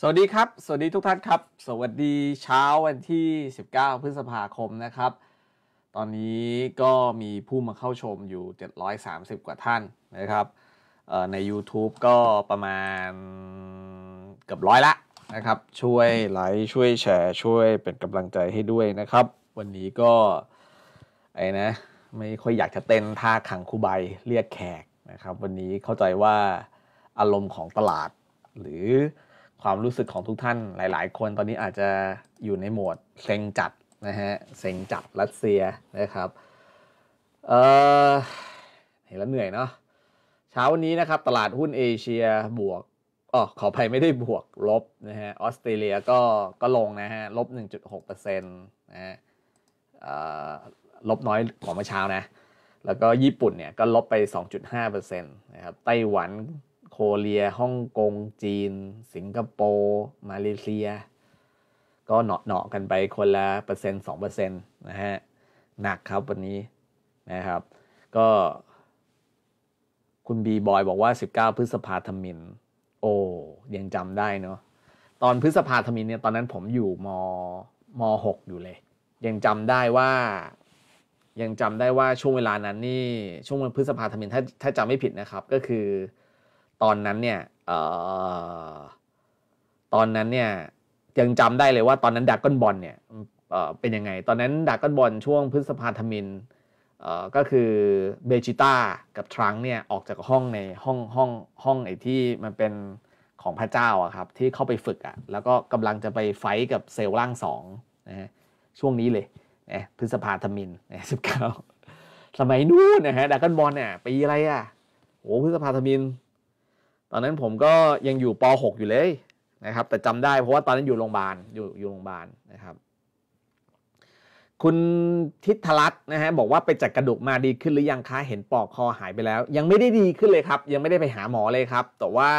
สวัสดีครับ สวัสดีทุกท่านครับ สวัสดีเช้าวันที่ 19 พฤษภาคมนะครับ ตอนนี้ก็มีผู้มาเข้าชมอยู่ 730 กว่าท่านนะครับ ใน YouTube ก็ประมาณเกือบร้อยละนะครับ ช่วยไลค์ช่วยแชร์ช่วยเป็นกำลังใจให้ด้วยนะครับ วันนี้ก็ไอ้นะไม่ค่อยอยากจะเต้นท่าขังคูใบเรียกแขกนะครับ วันนี้เข้าใจว่าอารมณ์ของตลาด หรือความรู้สึกของทุกท่านหลาย ๆ คนตอนนี้อาจจะอยู่ในโหมดเซ็งจัดนะฮะเซ็งจัดรัสเซียนะครับเออเห็นแล้วเหนื่อยเนาะเช้าวันนี้นะครับตลาดหุ้นเอเชียบวกอ๋อขออภัยไม่ได้บวกลบนะฮะออสเตรเลียก็ก็ลงนะฮะลบ1.6%นะฮะลบน้อยกว่าเมื่อเช้านะแล้วก็ญี่ปุ่นเนี่ยก็ลบไป 2.5%นะครับไต้หวันโคเรียฮ่องกงจีน สิงคโปร์ มาเลเซีย ก็เหนาะเนาะกันไปคนละเปอร์เซ็นต์สองเปอร์เซ็นต์นะฮะ หนักครับวันนี้นะครับ ก็ คุณบีบอยบอกว่า 19 พฤษภาธมิน โอ้ ยังจำได้เนาะตอนพฤษภาธมินเนี่ย ตอนนั้นผมอยู่มม6อยู่เลย ยังจำได้ว่า ยังจำได้ว่าช่วงเวลานั้นนี่ช่วงวันพฤษภาธมินถ้าถ้าจำไม่ผิดนะครับ ก็คือตอนนั้นเนี่ยตอนนั้นเนี่ย ยังจำได้เลยว่าตอนนั้นดักก้อนบอลเนี่ยเป็นยังไง ตอนนั้นดักก้อนบอลช่วงพฤษภาธมิน ก็คือเบจิต้ากับทรังเนี่ย ออกจากห้องในห้องห้องห้องไอ้ที่มันเป็นของพระเจ้าอะครับที่เข้าไปฝึกอะแล้วก็กำลังจะไปไฟกับเซลล์ร่างสองนะฮะช่วงนี้เลยนะพฤษภาธมินนะสิบเก้าสมัยนู้นนะฮะดักก้อนบอลเนี่ยปีอะไรอะโอ้พฤษภาธมินตอนนั้นผมก็ยังอยู่ป .6 อยู่เลยนะครับ แต่จำได้เพราะว่าตอนนั้นอยู่โรงพยาบาลอยู่อยู่โรงพยาบาลนะครับ คุณทิทลัตนะฮะบอกว่าไปจัดกระดูกมาดีขึ้นหรือยังคะเห็นปอกคอหายไปแล้ว ยังไม่ได้ดีขึ้นเลยครับยังไม่ได้ไปหาหมอเลยครับ แต่ว่า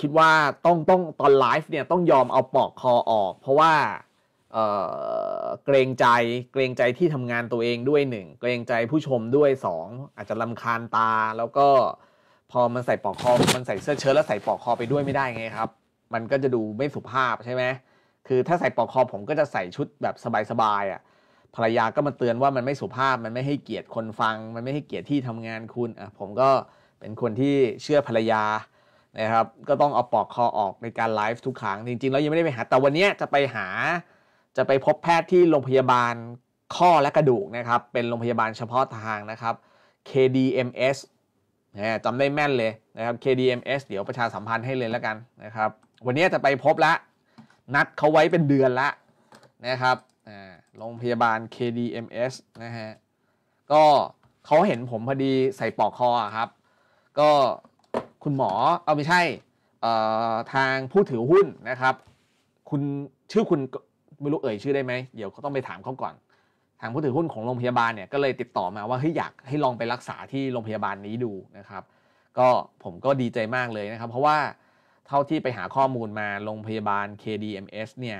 คิดว่าต้องต้องตอนไลฟ์เนี่ยต้องยอมเอาปอกคอออก เพราะว่าเเกรงใจเกรงใจที่ทำงานตัวเองด้วยหนึ่งเกรงใจผู้ชมด้วยสองอาจจะลำคาญตาแล้วก็พอมันใส่ปลอกคอมันใส่เสื้อเชิ้ตแล้วใส่ปลอกคอไปด้วยไม่ได้ไงครับมันก็จะดูไม่สุภาพใช่ไหมคือถ้าใส่ปลอกคอผมก็จะใส่ชุดแบบสบายๆอ่ะภรรยาก็มาเตือนว่ามันไม่สุภาพมันไม่ให้เกียรติคนฟัง มันไม่ให้เกียรติที่ทำงานคุณอ่ะผมก็เป็นคนที่เชื่อภรรยานะครับก็ต้องเอาปลอกคอออกในการไลฟ์ทุกครั้งจริงๆแล้วยังไม่ได้ไปหาแต่วันนี้จะไปหาจะไปพบแพทย์ที่โรงพยาบาลข้อและกระดูกนะครับเป็นโรงพยาบาลเฉพาะทางนะครับ KDMS จำได้แม่นเลยนะครับ KDMS เดี๋ยวประชาสัมพันธ์ให้เลยแล้วกันนะครับ วันนี้จะไปพบละนัดเขาไว้เป็นเดือนละนะครับ โรงพยาบาล KDMS นะฮะ ก็เขาเห็นผมพอดีใส่ปอกคอครับ ก็คุณหมอเอาไม่ใช่ทางผู้ถือหุ้นนะครับ คุณชื่อคุณไม่รู้เอ่ยชื่อได้ไหมเดี๋ยวเขาต้องไปถามเขาก่อนทางผู้ถือหุ้นของโรงพยาบาลเนี่ยก็เลยติดต่อมาว่าเฮ้ยอยากให้ลองไปรักษาที่โรงพยาบาลนี้ดูนะครับก็ผมก็ดีใจมากเลยนะครับ เพราะว่าเท่าที่ไปหาข้อมูลมาโรงพยาบาล KDMS เนี่ย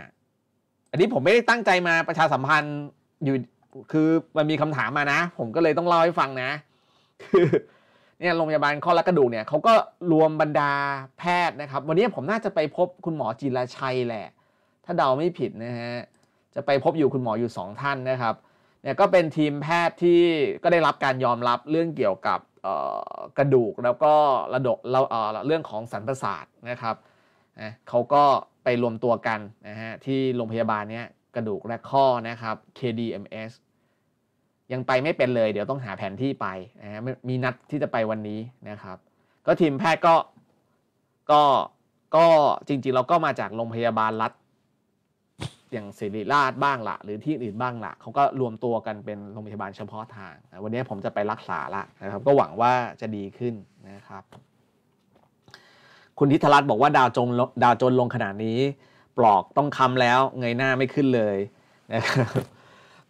อันนี้ผมไม่ได้ตั้งใจมาประชาสัมพันธ์อยู่คือมันมีคำถามมานะ ผมก็เลยต้องเล่าให้ฟังนะคือเนี่ยโรงพยาบาลข้อรักกระดูกเนี่ยเขาก็รวมบรรดาแพทย์นะครับ วันนี้ผมน่าจะไปพบคุณหมอจิรชัยแหละ ถ้าเดาไม่ผิดนะฮะจะไปพบอยู่คุณหมออยู่ 2 ท่านนะครับเนี่ยก็เป็นทีมแพทย์ที่ก็ได้รับการยอมรับเรื่องเกี่ยวกับกระดูกแล้วก็ระดกเราเรื่องของสันประสาทนะครับเขาก็ไปรวมตัวกันนะฮะที่โรงพยาบาลเนี้ยกระดูกและข้อนะครับ KDMS ยังไปไม่เป็นเลย เดี๋ยวต้องหาแผนที่ไปนะฮะมีนัดที่จะไปวันนี้นะครับ ก็ทีมแพทย์ก็ก็ก็จริงๆเราก็มาจากโรงพยาบาลรัฐอย่างศิริราชบ้างละหรือที่อื่นบ้างละเขาก็รวมตัวกันเป็นโรงพยาบาลเฉพาะทางวันนี้ผมจะไปรักษาละนะครับก็หวังว่าจะดีขึ้นนะครับคุณทิทรัตน์บอกว่าดาวจงดาวจนลงขนาดนี้ ปลอกต้องคำแล้วเงยหน้าไม่ขึ้นเลยนะครับ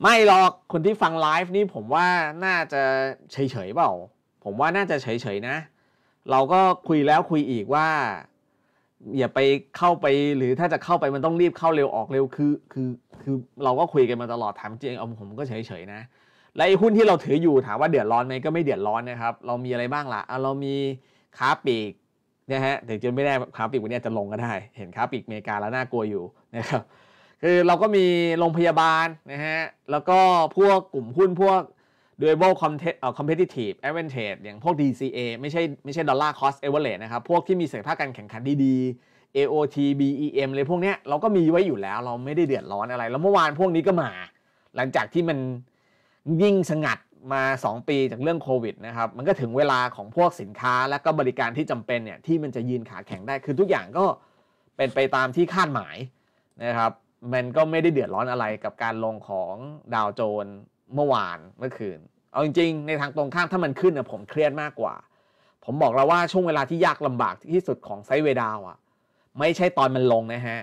ไม่หรอกคนที่ฟังไลฟ์นี่ผมว่าน่าจะเฉย ๆเปล่าผมว่าน่าจะเฉยๆนะ เราก็คุยแล้วคุยอีกว่าอย่าไปเข้าไปหรือถ้าจะเข้าไปมันต้องรีบเข้าเร็วออกเร็วคือคือคือเราก็คุยกันมาตลอดถามจริงเอาผมก็เฉยๆนะ และไอ้หุ้นที่เราถืออยู่ถามว่าเดือดร้อนไหมก็ไม่เดือดร้อนนะครับเรามีอะไรบ้างล่ะเรามีค้าปีกนะฮะถึงจะไม่ได้ค้าปีกวันนี้จะลงก็ได้ เห็นค้าปีกอเมริกาแล้วน่ากลัวอยู่นะครับคือเราก็มีโรงพยาบาลนะฮะแล้วก็พวกกลุ่มหุ้นพวกด u วอ b l e Competitive Advantage อย่างพวก DCA ไม่ใช่ไม่ใช่ Dollar Cost Average นะครับ พวกที่มีศักยภาพการแข่งขันดีๆ AOT BEM เลยพวกเนี้ย เราก็มีไว้อยู่แล้ว เราไม่ได้เดือดร้อนอะไร แล้วเมื่อวานพวกนี้ก็มา หลังจากที่มันยิ่งสงัดมา 2 ปีจากเรื่องโควิดนะครับ มันก็ถึงเวลาของพวกสินค้าและก็บริการที่จำเป็นเนี่ย ที่มันจะยืนขาแข็งได้ คือทุกอย่างก็เป็นไปตามที่คาดหมายนะครับมันก็ไม่ได้เดือดร้อนอะไรกับการลงของดาวโจนเมื่อวานเมื่อคืนเอาจริงๆ ในทางตรงข้ามถ้ามันขึ้นนะผมเครียดมากกว่า ผมบอกแล้วว่าช่วงเวลาที่ยากลำบากที่สุดของไซเวดาวอ่ะ ไม่ใช่ตอนมันลงนะฮะ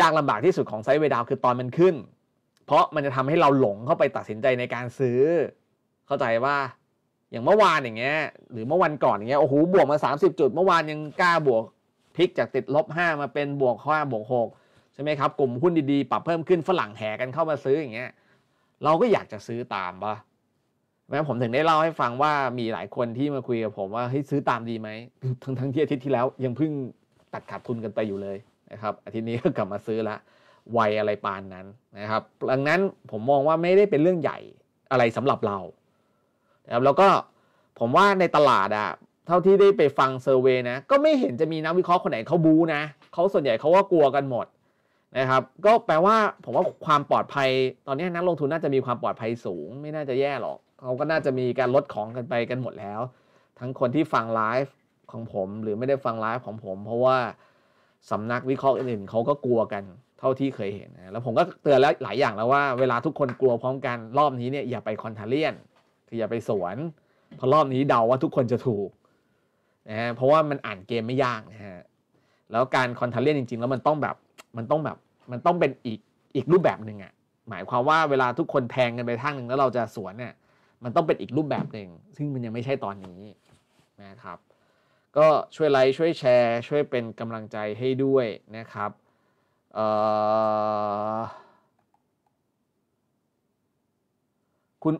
ยากลำบากที่สุดของไซเวดาวคือตอนมันขึ้น เพราะมันจะทำให้เราหลงเข้าไปตัดสินใจในการซื้อ เข้าใจว่าอย่างเมื่อวานอย่างเงี้ย หรือเมื่อวันก่อนอย่างเงี้ยโอ้โหบวกมา 30 จุด เมื่อวานยังกล้าบวกพลิกจากติดลบ 5 มาเป็นบวก5บวก6ใช่ไหมครับกลุ่มหุ้นดีๆ ปรับเพิ่มขึ้นฝรั่งแห่กันเข้ามาซื้ออย่างเงี้ยเราก็อยากจะซื้อตามปะแม้ผมถึงได้เล่าให้ฟังว่ามีหลายคนที่มาคุยกับผมว่าเฮ้ยซื้อตามดีไหมทั้งทั้งที่อาทิตย์ที่แล้ว ยังเพิ่งตัดขาดทุนกันไปอยู่เลยนะครับ อาทิตย์นี้ก็กลับมาซื้อละวัยอะไรปานนั้นนะครับ ดังนั้นผมมองว่าไม่ได้เป็นเรื่องใหญ่อะไรสำหรับเรานะครับแล้วก็ผมว่าในตลาดอะเท่าที่ได้ไปฟังเซอร์เวยนะ ก็ไม่เห็นจะมีนักวิเคราะห์คนไหนเขาบูนะ เขาส่วนใหญ่เขาก็กลัวกันหมดนะครับก็แปลว่าผมว่าความปลอดภัยตอนนี้นักลงทุนน่าจะมีความปลอดภัยสูง ไม่น่าจะแย่หรอกเขาก็น่าจะมีการลดของกันไปกันหมดแล้ว ทั้งคนที่ฟังไลฟ์ของผมหรือไม่ได้ฟังไลฟ์ของผมเพราะว่าสำนักวิเคราะห์อื่นๆเขาก็กลัวกันเท่าที่เคยเห็นนะแล้วผมก็เตือนแล้วหลายอย่างแล้วว่าเวลาทุกคนกลัวพร้อมกันรอบนี้เนี่ยอย่าไปคอนทาเลียนคืออย่าไปสวนเพราะรอบนี้เดาว่าทุกคนจะถูกนะฮะเพราะว่ามันอ่านเกมไม่ยากนะฮะแล้วการคอนทาเลียนจริงๆแล้วมันต้องแบบมันต้องแบบมันต้องเป็นอีก อีกรูปแบบหนึ่งอะ่ะหมายความว่าเวลาทุกคนแทงกันไปทางหนึ่งแล้วเราจะสวนเนี่ย มันต้องเป็นอีกรูปแบบหนึ่งซึ่งมันยังไม่ใช่ตอนนี้นะครับ ก็ช่วยไลค์ช่วยแชร์ ช่วยเป็นกำลังใจให้ด้วยนะครับคุณ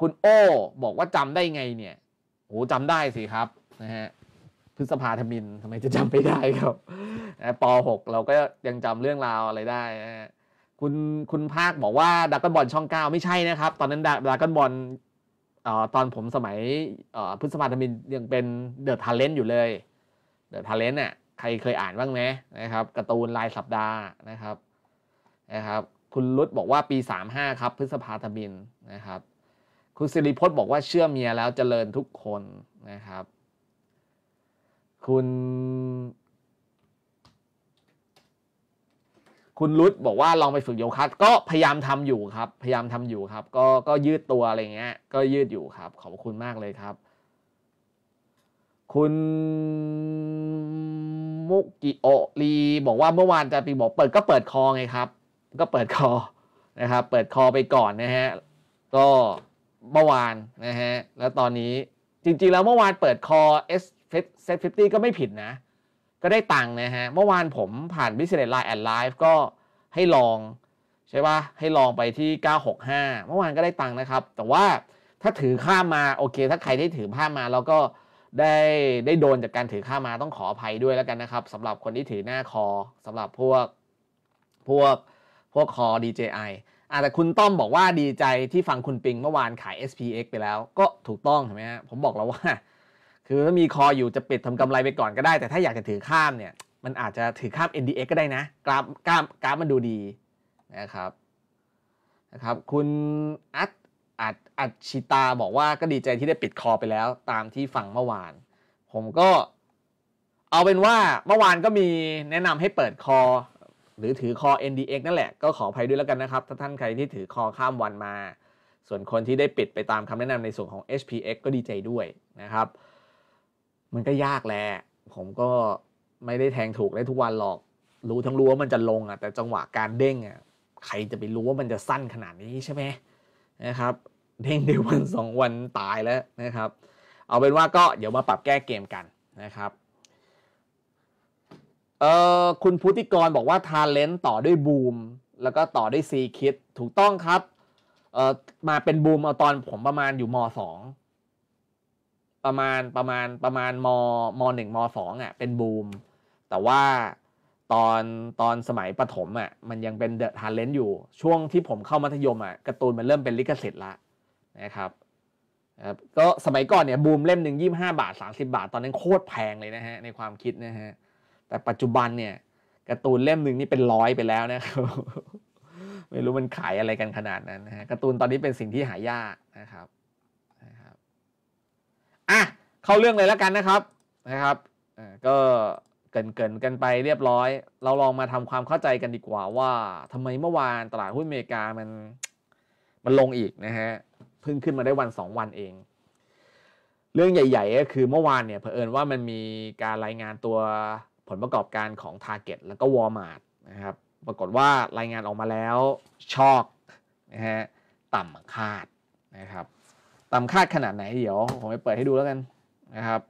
คุณโอ้บอกว่าจำได้ไงเนี่ยโหจำได้สิครับนะฮะพฤษภาธมิน ทำไมจะจำไม่ได้ครับป .6 เราก็ยังจำเรื่องราวอะไรได้คุณคุณภาคบอกว่าดักกอนบอลช่อง 9 ไม่ใช่นะครับ ตอนนั้นดักกอนบอลตอนผมสมัยพฤษภาธมิน ยังเป็นเดอะทาเลนต์อยู่เลย เดอะทาเลนต์เนี่ยใครเคยอ่านบ้างไหมนะครับการ์ตูนรายสัปดาห์นะครับ นะครับ คุณรุดบอกว่าปี 35 ครับ พฤษภาธมินนะครับ คุณสิริพจน์บอกว่าเชื่อเมียแล้วเจริญทุกคนนะครับคุณ คุณรุดบอกว่า ลองไปฝึกโยคะก็พยายามทำอยู่ครับ พยายามทำอยู่ครับ ก็ก็ยืดตัวอะไรเงี้ยก็ยืดอยู่ครับ ขอบคุณมากเลยครับ คุณมุกิโอรีบอกว่าเมื่อวานจะปีบอกเปิดก็เปิดคอไงครับก็เปิดคอนะครับเปิดคอไปก่อนนะฮะก็เมื่อวานนะฮะแล้วตอนนี้จริงๆ แล้ว เมื่อวานเปิดคอ S เซตฟิฟตี้ก็ไม่ผิดนะ ก็ได้ตังค์นะฮะเมื่อวานผมผ่าน Business Line and Live ก็ให้ลอง ใช่ป่ะให้ลองไปที่965 เมื่อวานก็ได้ตังค์นะครับ แต่ว่าถ้าถือข้ามมาโอเค ถ้าใครได้ถือข้ามาแล้วก็ได้ได้โดนจากการถือข้ามาต้องขออภัยด้วยแล้วกัน นะ ครับสำหรับคนที่ถือหน้าคอสำหรับพวกพวกพวกคอ DJI อาจจคุณต้อมบอกว่าดีใจที่ฟังคุณปิงเมื่อวานขาย SPX ไปแล้ว ก็ถูกต้องใช่ไหมฮะผมบอกแล้วว่าคือถ้ามีคออยู่จะปิดทำกำไรไปก่อนก็ได้ แต่ถ้าอยากจะถือข้ามเนี่ยมันอาจจะถือข้าม NDX ก็ได้นะ กราฟกราฟกราฟมันดูดีนะครับนะครับคุณอัดอัดอัดชิตาบอกว่าก็ดีใจที่ได้ปิดคอไปแล้ว ตามที่ฟังเมื่อวาน ผมก็ เอาเป็นว่าเมื่อวานก็มีแนะนำให้เปิดคอ หรือถือคอ NDX นั่นแหละ ก็ขออภัยด้วยแล้วกันนะครับ ถ้าท่านใครที่ถือคอข้ามวันมาส่วนคนที่ได้ปิดไปตามคำแนะนำในส่วนของ HPX ก็ดีใจด้วยนะครับมันก็ยากแหละ ผมก็ไม่ได้แทงถูกได้ทุกวันหรอก รู้ทั้งรู้ว่ามันจะลงอ่ะ แต่จังหวะการเด้งอ่ะ ใครจะไปรู้ว่ามันจะสั้นขนาดนี้ใช่ไหมนะครับ เด้งเดียววันสองวันตายแล้วนะครับ เอาเป็นว่าก็เดี๋ยวมาปรับแก้เกมกันนะครับ เออคุณพุทธิกรบอกว่าทาเลนต์ต่อด้วยบูม แล้วก็ต่อด้วยซีคิดถูกต้องครับ เออมาเป็นบูมเอาตอนผมประมาณอยู่มสองประมาณประมาณประมาณมมหนึ่งมสองอ่ะเป็นบูม แต่ว่าตอนตอนสมัยประถมอ่ะมันยังเป็นเดอะทาเลนต์อยู่ช่วงที่ผมเข้ามัธยมอ่ะการ์ตูนมันเริ่มเป็นลิขสิทธิ์ละ นะครับ ก็สมัยก่อนเนี่ย บูมเล่มหนึ่งยี่ห้าบาทสาสิบาทตอนนั้นโคตรแพงเลยนะฮะในความคิดนะฮะ แต่ปัจจุบันเนี่ยการ์ตูนเล่มหนึ่งนี่เป็นร้อยไปแล้วนะครับ ไม่รู้มันขายอะไรกันขนาดนั้นนะฮะการ์ตูนตอนนี้เป็นสิ่งที่หายากนะครับอ่ะเข้าเรื่องเลยแล้วกันนะครับนะครับ ก็เกินเกินกันไปเรียบร้อย เราลองมาทำความเข้าใจกันดีกว่าว่าทำไมเมื่อวานตลาดหุ้นอเมริกามันมันลงอีกนะฮะเพิ่งขึ้นมาได้วัน 2 วันเอง เรื่องใหญ่ๆ ก็คือเมื่อวานเนี่ยเผอิญว่ามันมีการรายงานตัวผลประกอบการของ t a r g e t แล้วก็ Walmart นะครับปรากฏว่ารายงานออกมาแล้วชอกนะฮะต่ำคาดนะครับต่ำคาดขนาดไหน เดี๋ยวผมไปเปิดให้ดูแล้วกันนะครับ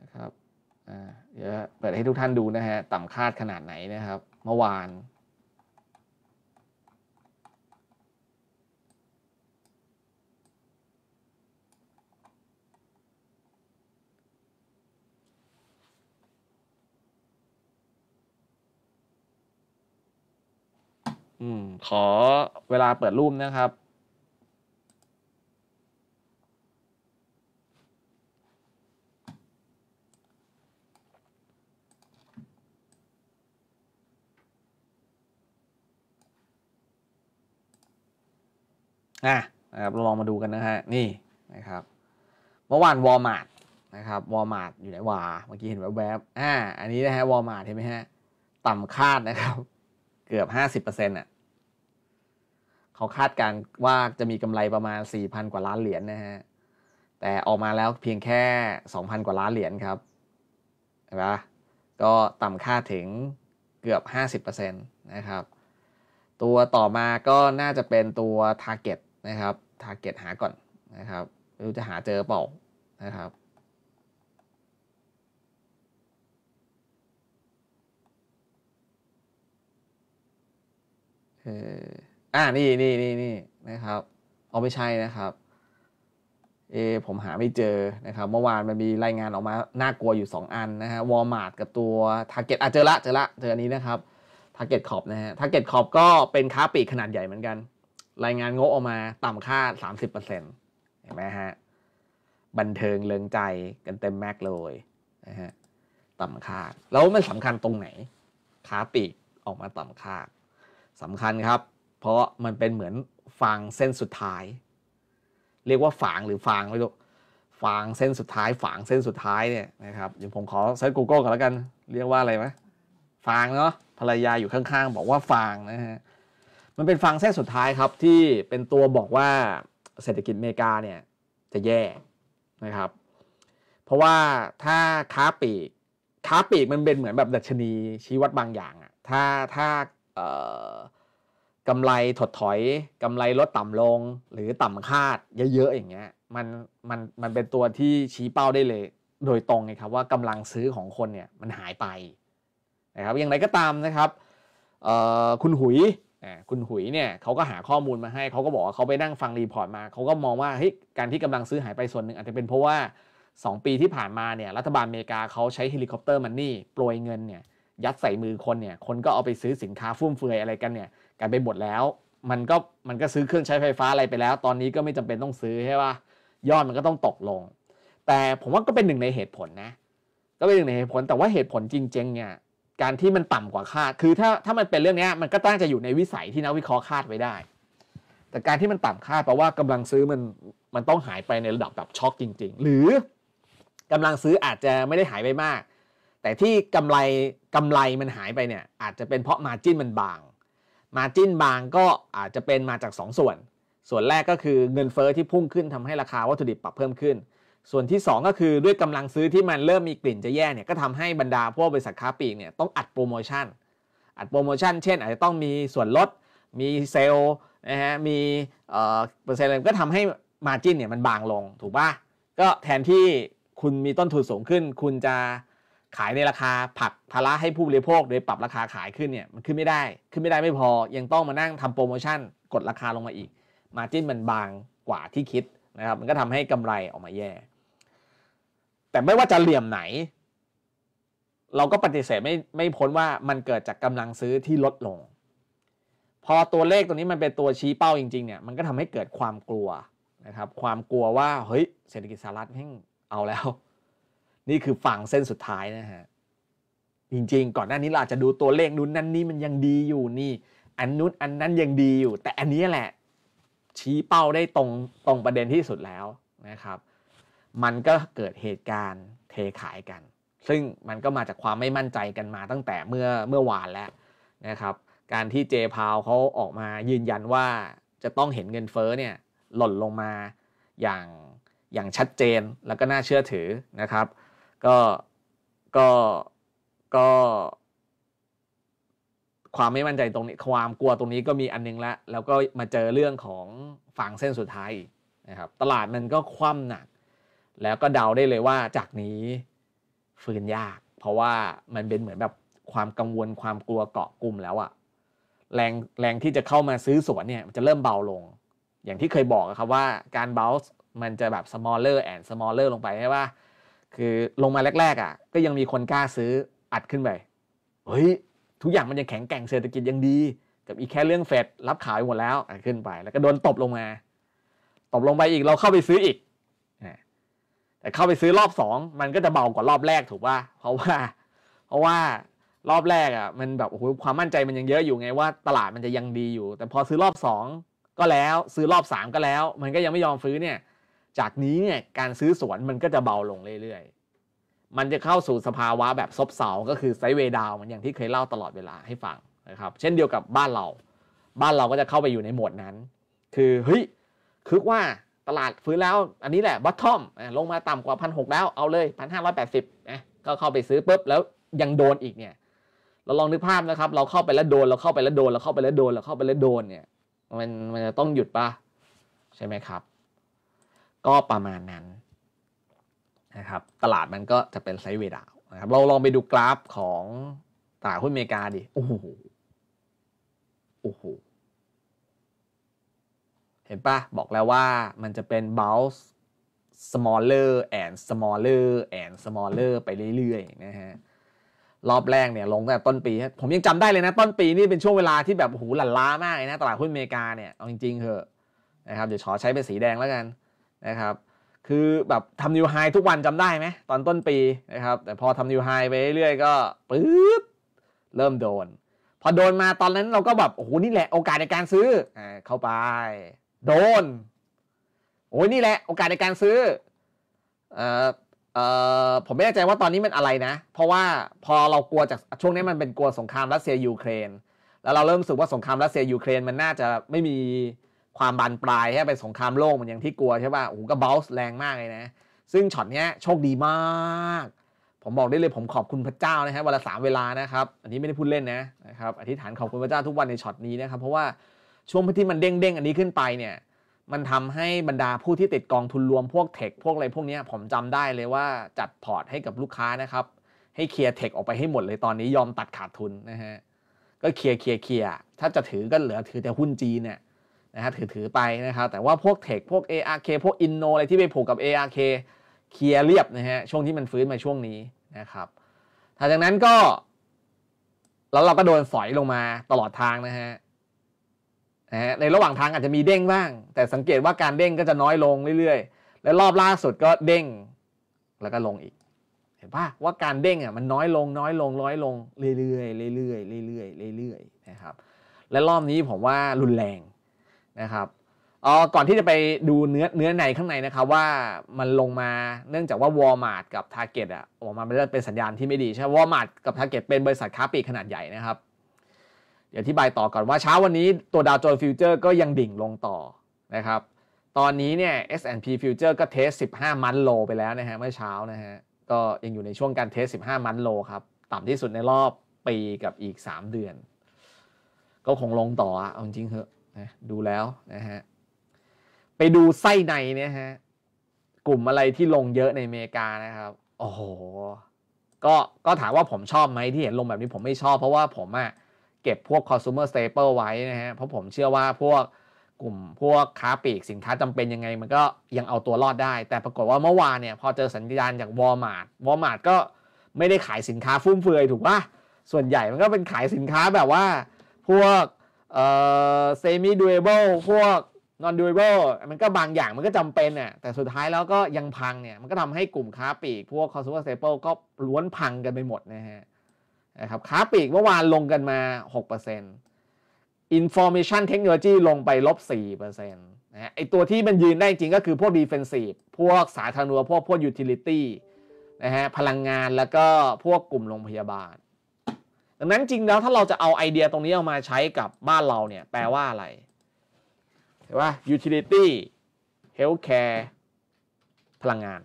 นะครับ เดี๋ยวเปิดให้ทุกท่านดูนะฮะ ต่ำคาดขนาดไหนนะครับ เมื่อวานอืม ขอเวลาเปิด รูปนะครับนะนะครับเราลองมาดูกันนะฮะ นี่นะครับ เมื่อวานวอร์มาร์ทนะครับ วอร์มาร์ทอยู่ ไหนวาเมื่อกี้ เห็นแวบๆ อ่า อันนี้ นะ ฮะ วอร์มาร์ทเห็นไหมฮะ ต่ำคาดนะครับเกือบห้าสิบเปอร์เซ็นต์อ่ะ เขาคาดการว่าจะมีกำไรประมาณสี่พันกว่าล้านเหรียญนนะฮะ แต่ออกมาแล้วเพียงแค่สองพันกว่าล้านเหรียญครับ เห็นปะก็ต่ำค่าถึงเกือบห้าสิบเปอร์เซ็นต์นะครับ ตัวต่อมาก็น่าจะเป็นตัวทาร์เก็ตนะครับ ทาร์เก็ตหาก่อนนะครับ ไม่รู้จะหาเจอเปล่านะครับอ่านี่นี่นี่นี่นะครับ เอาไม่ใช่นะครับเอผมหาไม่เจอนะครับ เมื่อวานมันมีรายงานออกมา น่ากลัวอยู่ 2 อันนะฮะ วอลมาร์ทกับตัวทร์เก็ตอ่ะเจอละเจอละเจออันนี้นะครับทร์เก็ตขอบนะฮะทร์เก็ตขอบก็เป็นค้าปีกขนาดใหญ่เหมือนกัน รายงานงบออกมาต่ำค่า 30%เห็นไหมฮะบันเทิงเลิงใจกันเต็มแม็กเลยนะฮะต่ำคาดแล้วมันสำคัญตรงไหน ค้าปีกออกมาต่ำคาดสำคัญครับ เพราะมันเป็นเหมือนฟางเส้นสุดท้าย เรียกว่าฝางหรือฟางไม่รู้ฟางเส้นสุดท้ายฝางเส้นสุดท้ายเนี่ยนะครับเดี๋ยวผมขอเซิร์ช Google กันแล้วกัน เรียกว่าอะไรไหมฟางเนาะ ภรรยาอยู่ข้างๆ บอกว่าฟางนะฮะ มันเป็นฟางเส้นสุดท้ายครับที่เป็นตัวบอกว่าเศรษฐกิจอเมริกาเนี่ยจะแย่นะครับ เพราะว่าถ้าค้าปีกค้าปีกมันเป็นเหมือนแบบดัชนีชี้วัดบางอย่างอะถ้าถ้ากำไรถดถอยกำไรลดต่ำลงหรือต่ำคาดเยอะๆอย่างเงี้ยมันมันมันเป็นตัวที่ชี้เป้าได้เลย โดยตรงไงครับว่ากำลังซื้อของคนเนี่ยมันหายไปนะครับอย่างไรก็ตามนะครับคุณหุยคุณหุยเนี่ยเขาก็หาข้อมูลมาให้เขาก็บอกว่าเขาไปนั่งฟังรีพอร์ตมาเขาก็มองว่าเฮ้ยการที่กำลังซื้อหายไปส่วนหนึ่งอาจจะเป็นเพราะว่า 2 ปีที่ผ่านมาเนี่ยรัฐบาลอเมริกาเขาใช้เฮลิคอปเตอร์มันนี่โปรยเงินเนี่ยยัดใส่มือคนเนี่ย คนก็เอาไปซื้อสินค้าฟุ่มเฟือยอะไรกันเนี่ยกันไปหมดแล้ว มันก็ มันก็ซื้อเครื่องใช้ไฟฟ้าอะไรไปแล้ว ตอนนี้ก็ไม่จำเป็นต้องซื้อใช่ปะยอดมันก็ต้องตกลง แต่ผมว่าก็เป็นหนึ่งในเหตุผลนะ ก็เป็นหนึ่งในเหตุผล แต่ว่าเหตุผลจริง ๆเนี่ย การที่มันต่ำกว่าคาด คือถ้า ถ้ามันเป็นเรื่องนี้มันก็ตั้งจะอยู่ในวิสัยที่นักวิเคราะห์คาดไว้ได้ แต่การที่มันต่ำคาดแปลว่ากำลังซื้อมัน มันต้องหายไปในระดับแบบช็อกจริง ๆ หรือกำลังซื้ออาจจะไม่ได้หายไปมาก แต่ที่กำไรกำไรมันหายไปเนี่ยอาจจะเป็นเพราะมาจิ้นมันบาง มาจิ้นบางก็อาจจะเป็นมาจาก2สส่วน ส่วนแรกก็คือเงินเฟอ้อที่พุ่งขึ้นทำให้ราคาวัตถุดิบปรับเพิ่มขึ้น ส่วนที่ 2 ก็คือด้วยกำลังซื้อที่มันเริ่มมีกลิ่นจะแย่เนี่ยก็ทำให้บรรดาพวกบริษัทค้าปลีกเนี่ยต้องอัดโปรโมชั่น อัดโปรโมชั่นเช่น อาจจะต้องมีส่วนลด มีเซลนะฮะ มีเออ่เปอร์เซ็นต์อะไรก็ทำให้มาจิ้นเนี่ยมันบางลงถูกปะก็แทนที่คุณมีต้นทุนสูงขึ้นคุณจะขายในราคาผักภาระให้ผู้บริโภคโดยปรับราคาขายขึ้นเนี่ยมันขึ้นไม่ได้ขึ้นไม่ได้ไม่พอยังต้องมานั่งทำโปรโมชั่น กดราคาลงมาอีกมาจิ้นมันบางกว่าที่คิดนะครับ มันก็ทำให้กำไรออกมาแย่ แต่ไม่ว่าจะเหลี่ยมไหน เราก็ปฏิเสธไม่ไม่พ้นว่ามันเกิดจากกำลังซื้อที่ลดลง พอตัวเลขตัวนี้มันเป็นตัวชี้เป้าจริง ๆเนี่ยมันก็ทำให้เกิดความกลัวนะครับ ความกลัวว่าเฮ้ย เศรษฐกิจสหรัฐแม่งเอาแล้วนี่คือฝั่งเส้นสุดท้ายนะฮะจริงๆก่อนหน้านี้เราจจะดูตัวเลขนู้นนั่นนี่มันยังดีอยู่นี่อันนู้นอันนั้นยังดีอยู่แต่อันนี้แหละ ชี้เป้าได้ตรงตรงประเด็นที่สุดแล้วนะครับ มันก็เกิดเหตุการณ์เทขายกัน ซึ่งมันก็มาจากความไม่มั่นใจกันมาตั้งแต่เมื่อเมื่อวานแล้วนะครับ การที่เจพาวเขาออกมายืนยันว่าจะต้องเห็นเงินเฟ้อเนี่ย หล่นลงมาอย่างอย่างชัดเจนแล้วก็น่าเชื่อถือนะครับก็ก็ก็ความไม่มั่นใจตรงนี้ ความกลัวตรงนี้ก็มีอันนึงละแล้วก็มาเจอเรื่องของฝั่งเส้นสุดท้ายนะครับ ตลาดมันก็คว่ำหนัก แล้วก็เดาได้เลยว่าจากนี้ฟื้นยาก เพราะว่ามันเป็นเหมือนแบบความกังวลความกลัวเกาะกลุ่มแล้วอะแรงแรงที่จะเข้ามาซื้อสวนเนี่ยจะเริ่มเบาลง อย่างที่เคยบอกครับว่าการเ o u n c มันจะแบบ smaller and smaller ลงไปใช่ป่ะคือลงมาแรก ๆ อ่ะ ก็ยังมีคนกล้าซื้ออัดขึ้นไปเฮ้ยทุกอย่างมันยังแข็งแกร่งเศรษฐกิจยังดี กับอีกแค่เรื่องเฟดรับขายหมดแล้วขึ้นไป แล้วก็โดนตบลงมา ตบลงไปอีกเราเข้าไปซื้ออีกแต่เข้าไปซื้อรอบสองมันก็จะเบากว่ารอบแรกถูกป่ะเพราะว่า เพราะว่ารอบแรกอ่ะ มันแบบโอ้โหความมั่นใจมันยังเยอะอยู่ไงว่า ตลาดมันจะยังดีอยู่ แต่พอซื้อรอบสองก็แล้วซื้อรอบสามก็แล้ว มันก็ยังไม่ยอมฟื้นเนี่ยจากนี้เนี่ย การซื้อสวนมันก็จะเบาลงเรื่อยๆ มันจะเข้าสู่สภาวะแบบซบเซาก็คือไซเวดาวมันอย่างที่เคยเล่าตลอดเวลาให้ฟังนะครับ เช่นเดียวกับบ้านเรา บ้านเราก็จะเข้าไปอยู่ในโหมดนั้น คือ เฮ้ยคึกว่าตลาดฟื้นแล้วอันนี้แหละบัตทอมลงมาต่ำกว่าพันหแล้วเอาเลยพันห้าร้อยแปดสิบนะก็เข้าไปซื้อปุ๊บแล้วยังโดนอีกเนี่ยเราลองนึกภาพนะครับ เราเข้าไปแล้วโดน เราเข้าไปแล้วโดนเราเข้าไปแล้วโดนเราเข้าไปแล้วโดนเนี่ยมันมันจะต้องหยุดปะใช่ไหมครับก็ประมาณนั้น นะครับ ตลาดมันก็จะเป็นไซด์เวดาวนะครับเราลองไปดูกราฟของตลาดหุ้นอเมริกาดิ โอ้โหโอ้โหเห็นปะบอกแล้วว่ามันจะเป็น bounce smaller and smaller and smaller ไปเรื่อย ๆ นะฮะ รอบแรกเนี่ยลงตั้งแต่ต้นปีผมยังจำได้เลยนะต้นปีนี่เป็นช่วงเวลาที่แบบหูหลั่นล้ามากเลยนะตลาดหุ้นอเมริกาเนี่ย เอาจริง ๆเถอะนะครับเดี๋ยวขอใช้เป็นสีแดงแล้วกันนะครับคือแบบทำนิวไฮทุกวันจำได้ไหมตอนต้นปีนะครับแต่พอทำนิวไฮไปเรื่อยๆก็ปื๊บเริ่มโดน พอโดนมาตอนนั้นเราก็แบบ โอ้โห นี่แหละโอกาสในการซื้อเข้าไป โดนโอ้ยนี่แหละโอกาสในการซื้อ เออเออผมไม่แน่ใจว่าตอนนี้มันอะไรนะ เพราะว่าพอเรากลัวจากช่วงนี้มันเป็นกลัวสงครามรัสเซียยูเครน แล้วเราเริ่มรู้สึกว่าสงครามรัสเซียยูเครนมันน่าจะไม่มีความบานปลายให้เป็นสงครามโลกเหมือนอย่างที่กลัวใช่ป่ะ โอ้โหก็บอลส์แรงมากเลยนะ ซึ่งช็อตเนี้ยโชคดีมาก ผมบอกได้เลยผมขอบคุณพระเจ้านะฮะเวลาสามเวลานะครับ อันนี้ไม่ได้พูดเล่นนะนะครับ อธิษฐานขอบคุณพระเจ้าทุกวันในช็อตนี้นะครับ เพราะว่าช่วงที่มันเด้งๆอันนี้ขึ้นไปเนี่ย มันทำให้บรรดาผู้ที่ติดกองทุนรวมพวกเทคพวกอะไรพวกนี้ผมจำได้เลยว่าจัดพอร์ตให้กับลูกค้านะครับ ให้เคลียร์เทคออกไปให้หมดเลยตอนนี้ยอมตัดขาดทุนนะฮะ ก็เคลียร์เคลียร์เคลียร์ถ้าจะถือก็เหลือถือแต่หุ้นจีนเนี่ยนะฮะถือถือไปนะครับแต่ว่าพวกเทคพวก ARK พวก Inno อะไรที่ไปผูกกับ ARK เคลียร์เรียบนะฮะช่วงที่มันฟื้นมาช่วงนี้นะครับถัดจากนั้นก็ แล้วเราก็โดนสอยลงมาตลอดทางนะฮะนะฮะในระหว่างทางอาจจะมีเด้งบ้าง แต่สังเกตว่าการเด้งก็จะน้อยลงเรื่อยๆ และรอบล่าสุดก็เด้งแล้วก็ลงอีก เห็นปะว่าการเด้งอ่ะมันน้อยลงน้อยลงน้อยลงเรื่อยๆเรื่อยๆเรื่อยๆเรื่อยๆนะครับและรอบนี้ผมว่ารุนแรงนะครับออก่อนที่จะไปดูเนื้อเนื้อในข้างในนะครับว่ามันลงมาเนื่องจากว่าวอร์มาร์กับทาร์เก็ตอะออกมาเป็นสัญญาณที่ไม่ดีใช่วอร์มาร์กับทาร์เก็ตเป็นบริษัทค้าปลีกขนาดใหญ่นะครับ เดี๋ยวอธิบายต่อก่อนว่าเช้าวันนี้ตัวดาวโจนส์ฟิวเจอร์ก็ยังดิ่งลงต่อนะครับ ตอนนี้เนี่ย S&P Future ก็เทส 15มันโลไปแล้วนะฮะเมื่อเช้านะฮะ ก็ยังอยู่ในช่วงการเทส15มันโลครับต่ำที่สุดในรอบปีกับอีก 3 เดือน ก็คงลงต่อเอาจริงเหอะนะดูแล้วนะฮะไปดูไส้ในเนี่ยฮะกลุ่มอะไรที่ลงเยอะในอเมริกานะครับ โอ้โหก็ก็ถามว่าผมชอบไหมที่เห็นลงแบบนี้ผมไม่ชอบเพราะว่าผมอะเก็บพวก consumer staple ไว้นะฮะเพราะผมเชื่อว่าพวกกลุ่มพวกค้าปลีกสินค้าจำเป็นยังไงมันก็ยังเอาตัวรอดได้ แต่ปรากฏว่าเมื่อวานเนี่ยพอเจอสัญญาณจากวอร์มาร์ทวอร์มาร์ทก็ไม่ได้ขายสินค้าฟุ่มเฟือยถูกปะส่วนใหญ่มันก็เป็นขายสินค้าแบบว่าพวกเอ่อเซมิดูเอเบิลพวกนอนดูเอเบิลมันก็บางอย่างมันก็จำเป็นน่ะแต่สุดท้ายแล้วก็ยังพังเนี่ย มันก็ทำให้กลุ่มค้าปีก พวกคอสเ u อร์เซเปิลก็ล้วนพังกันไปหมดนะฮะนะครับ ค้าปีกเมื่อวานลงกันมา 6% Information Technology ลงไปลบ4%นะไอตัวที่มันยืนได้จริงก็คือพวก Defensive พวกสาธารณูปโภคพวก Utility นะฮะพลังงานแล้วก็พวกกลุ่มโรงพยาบาลดังนั้นจริงแล้วถ้าเราจะเอาไอเดียตรงนี้เอามาใช้กับบ้านเราเนี่ย แปลว่าอะไรเห็นป่า utility healthcare พลังงาน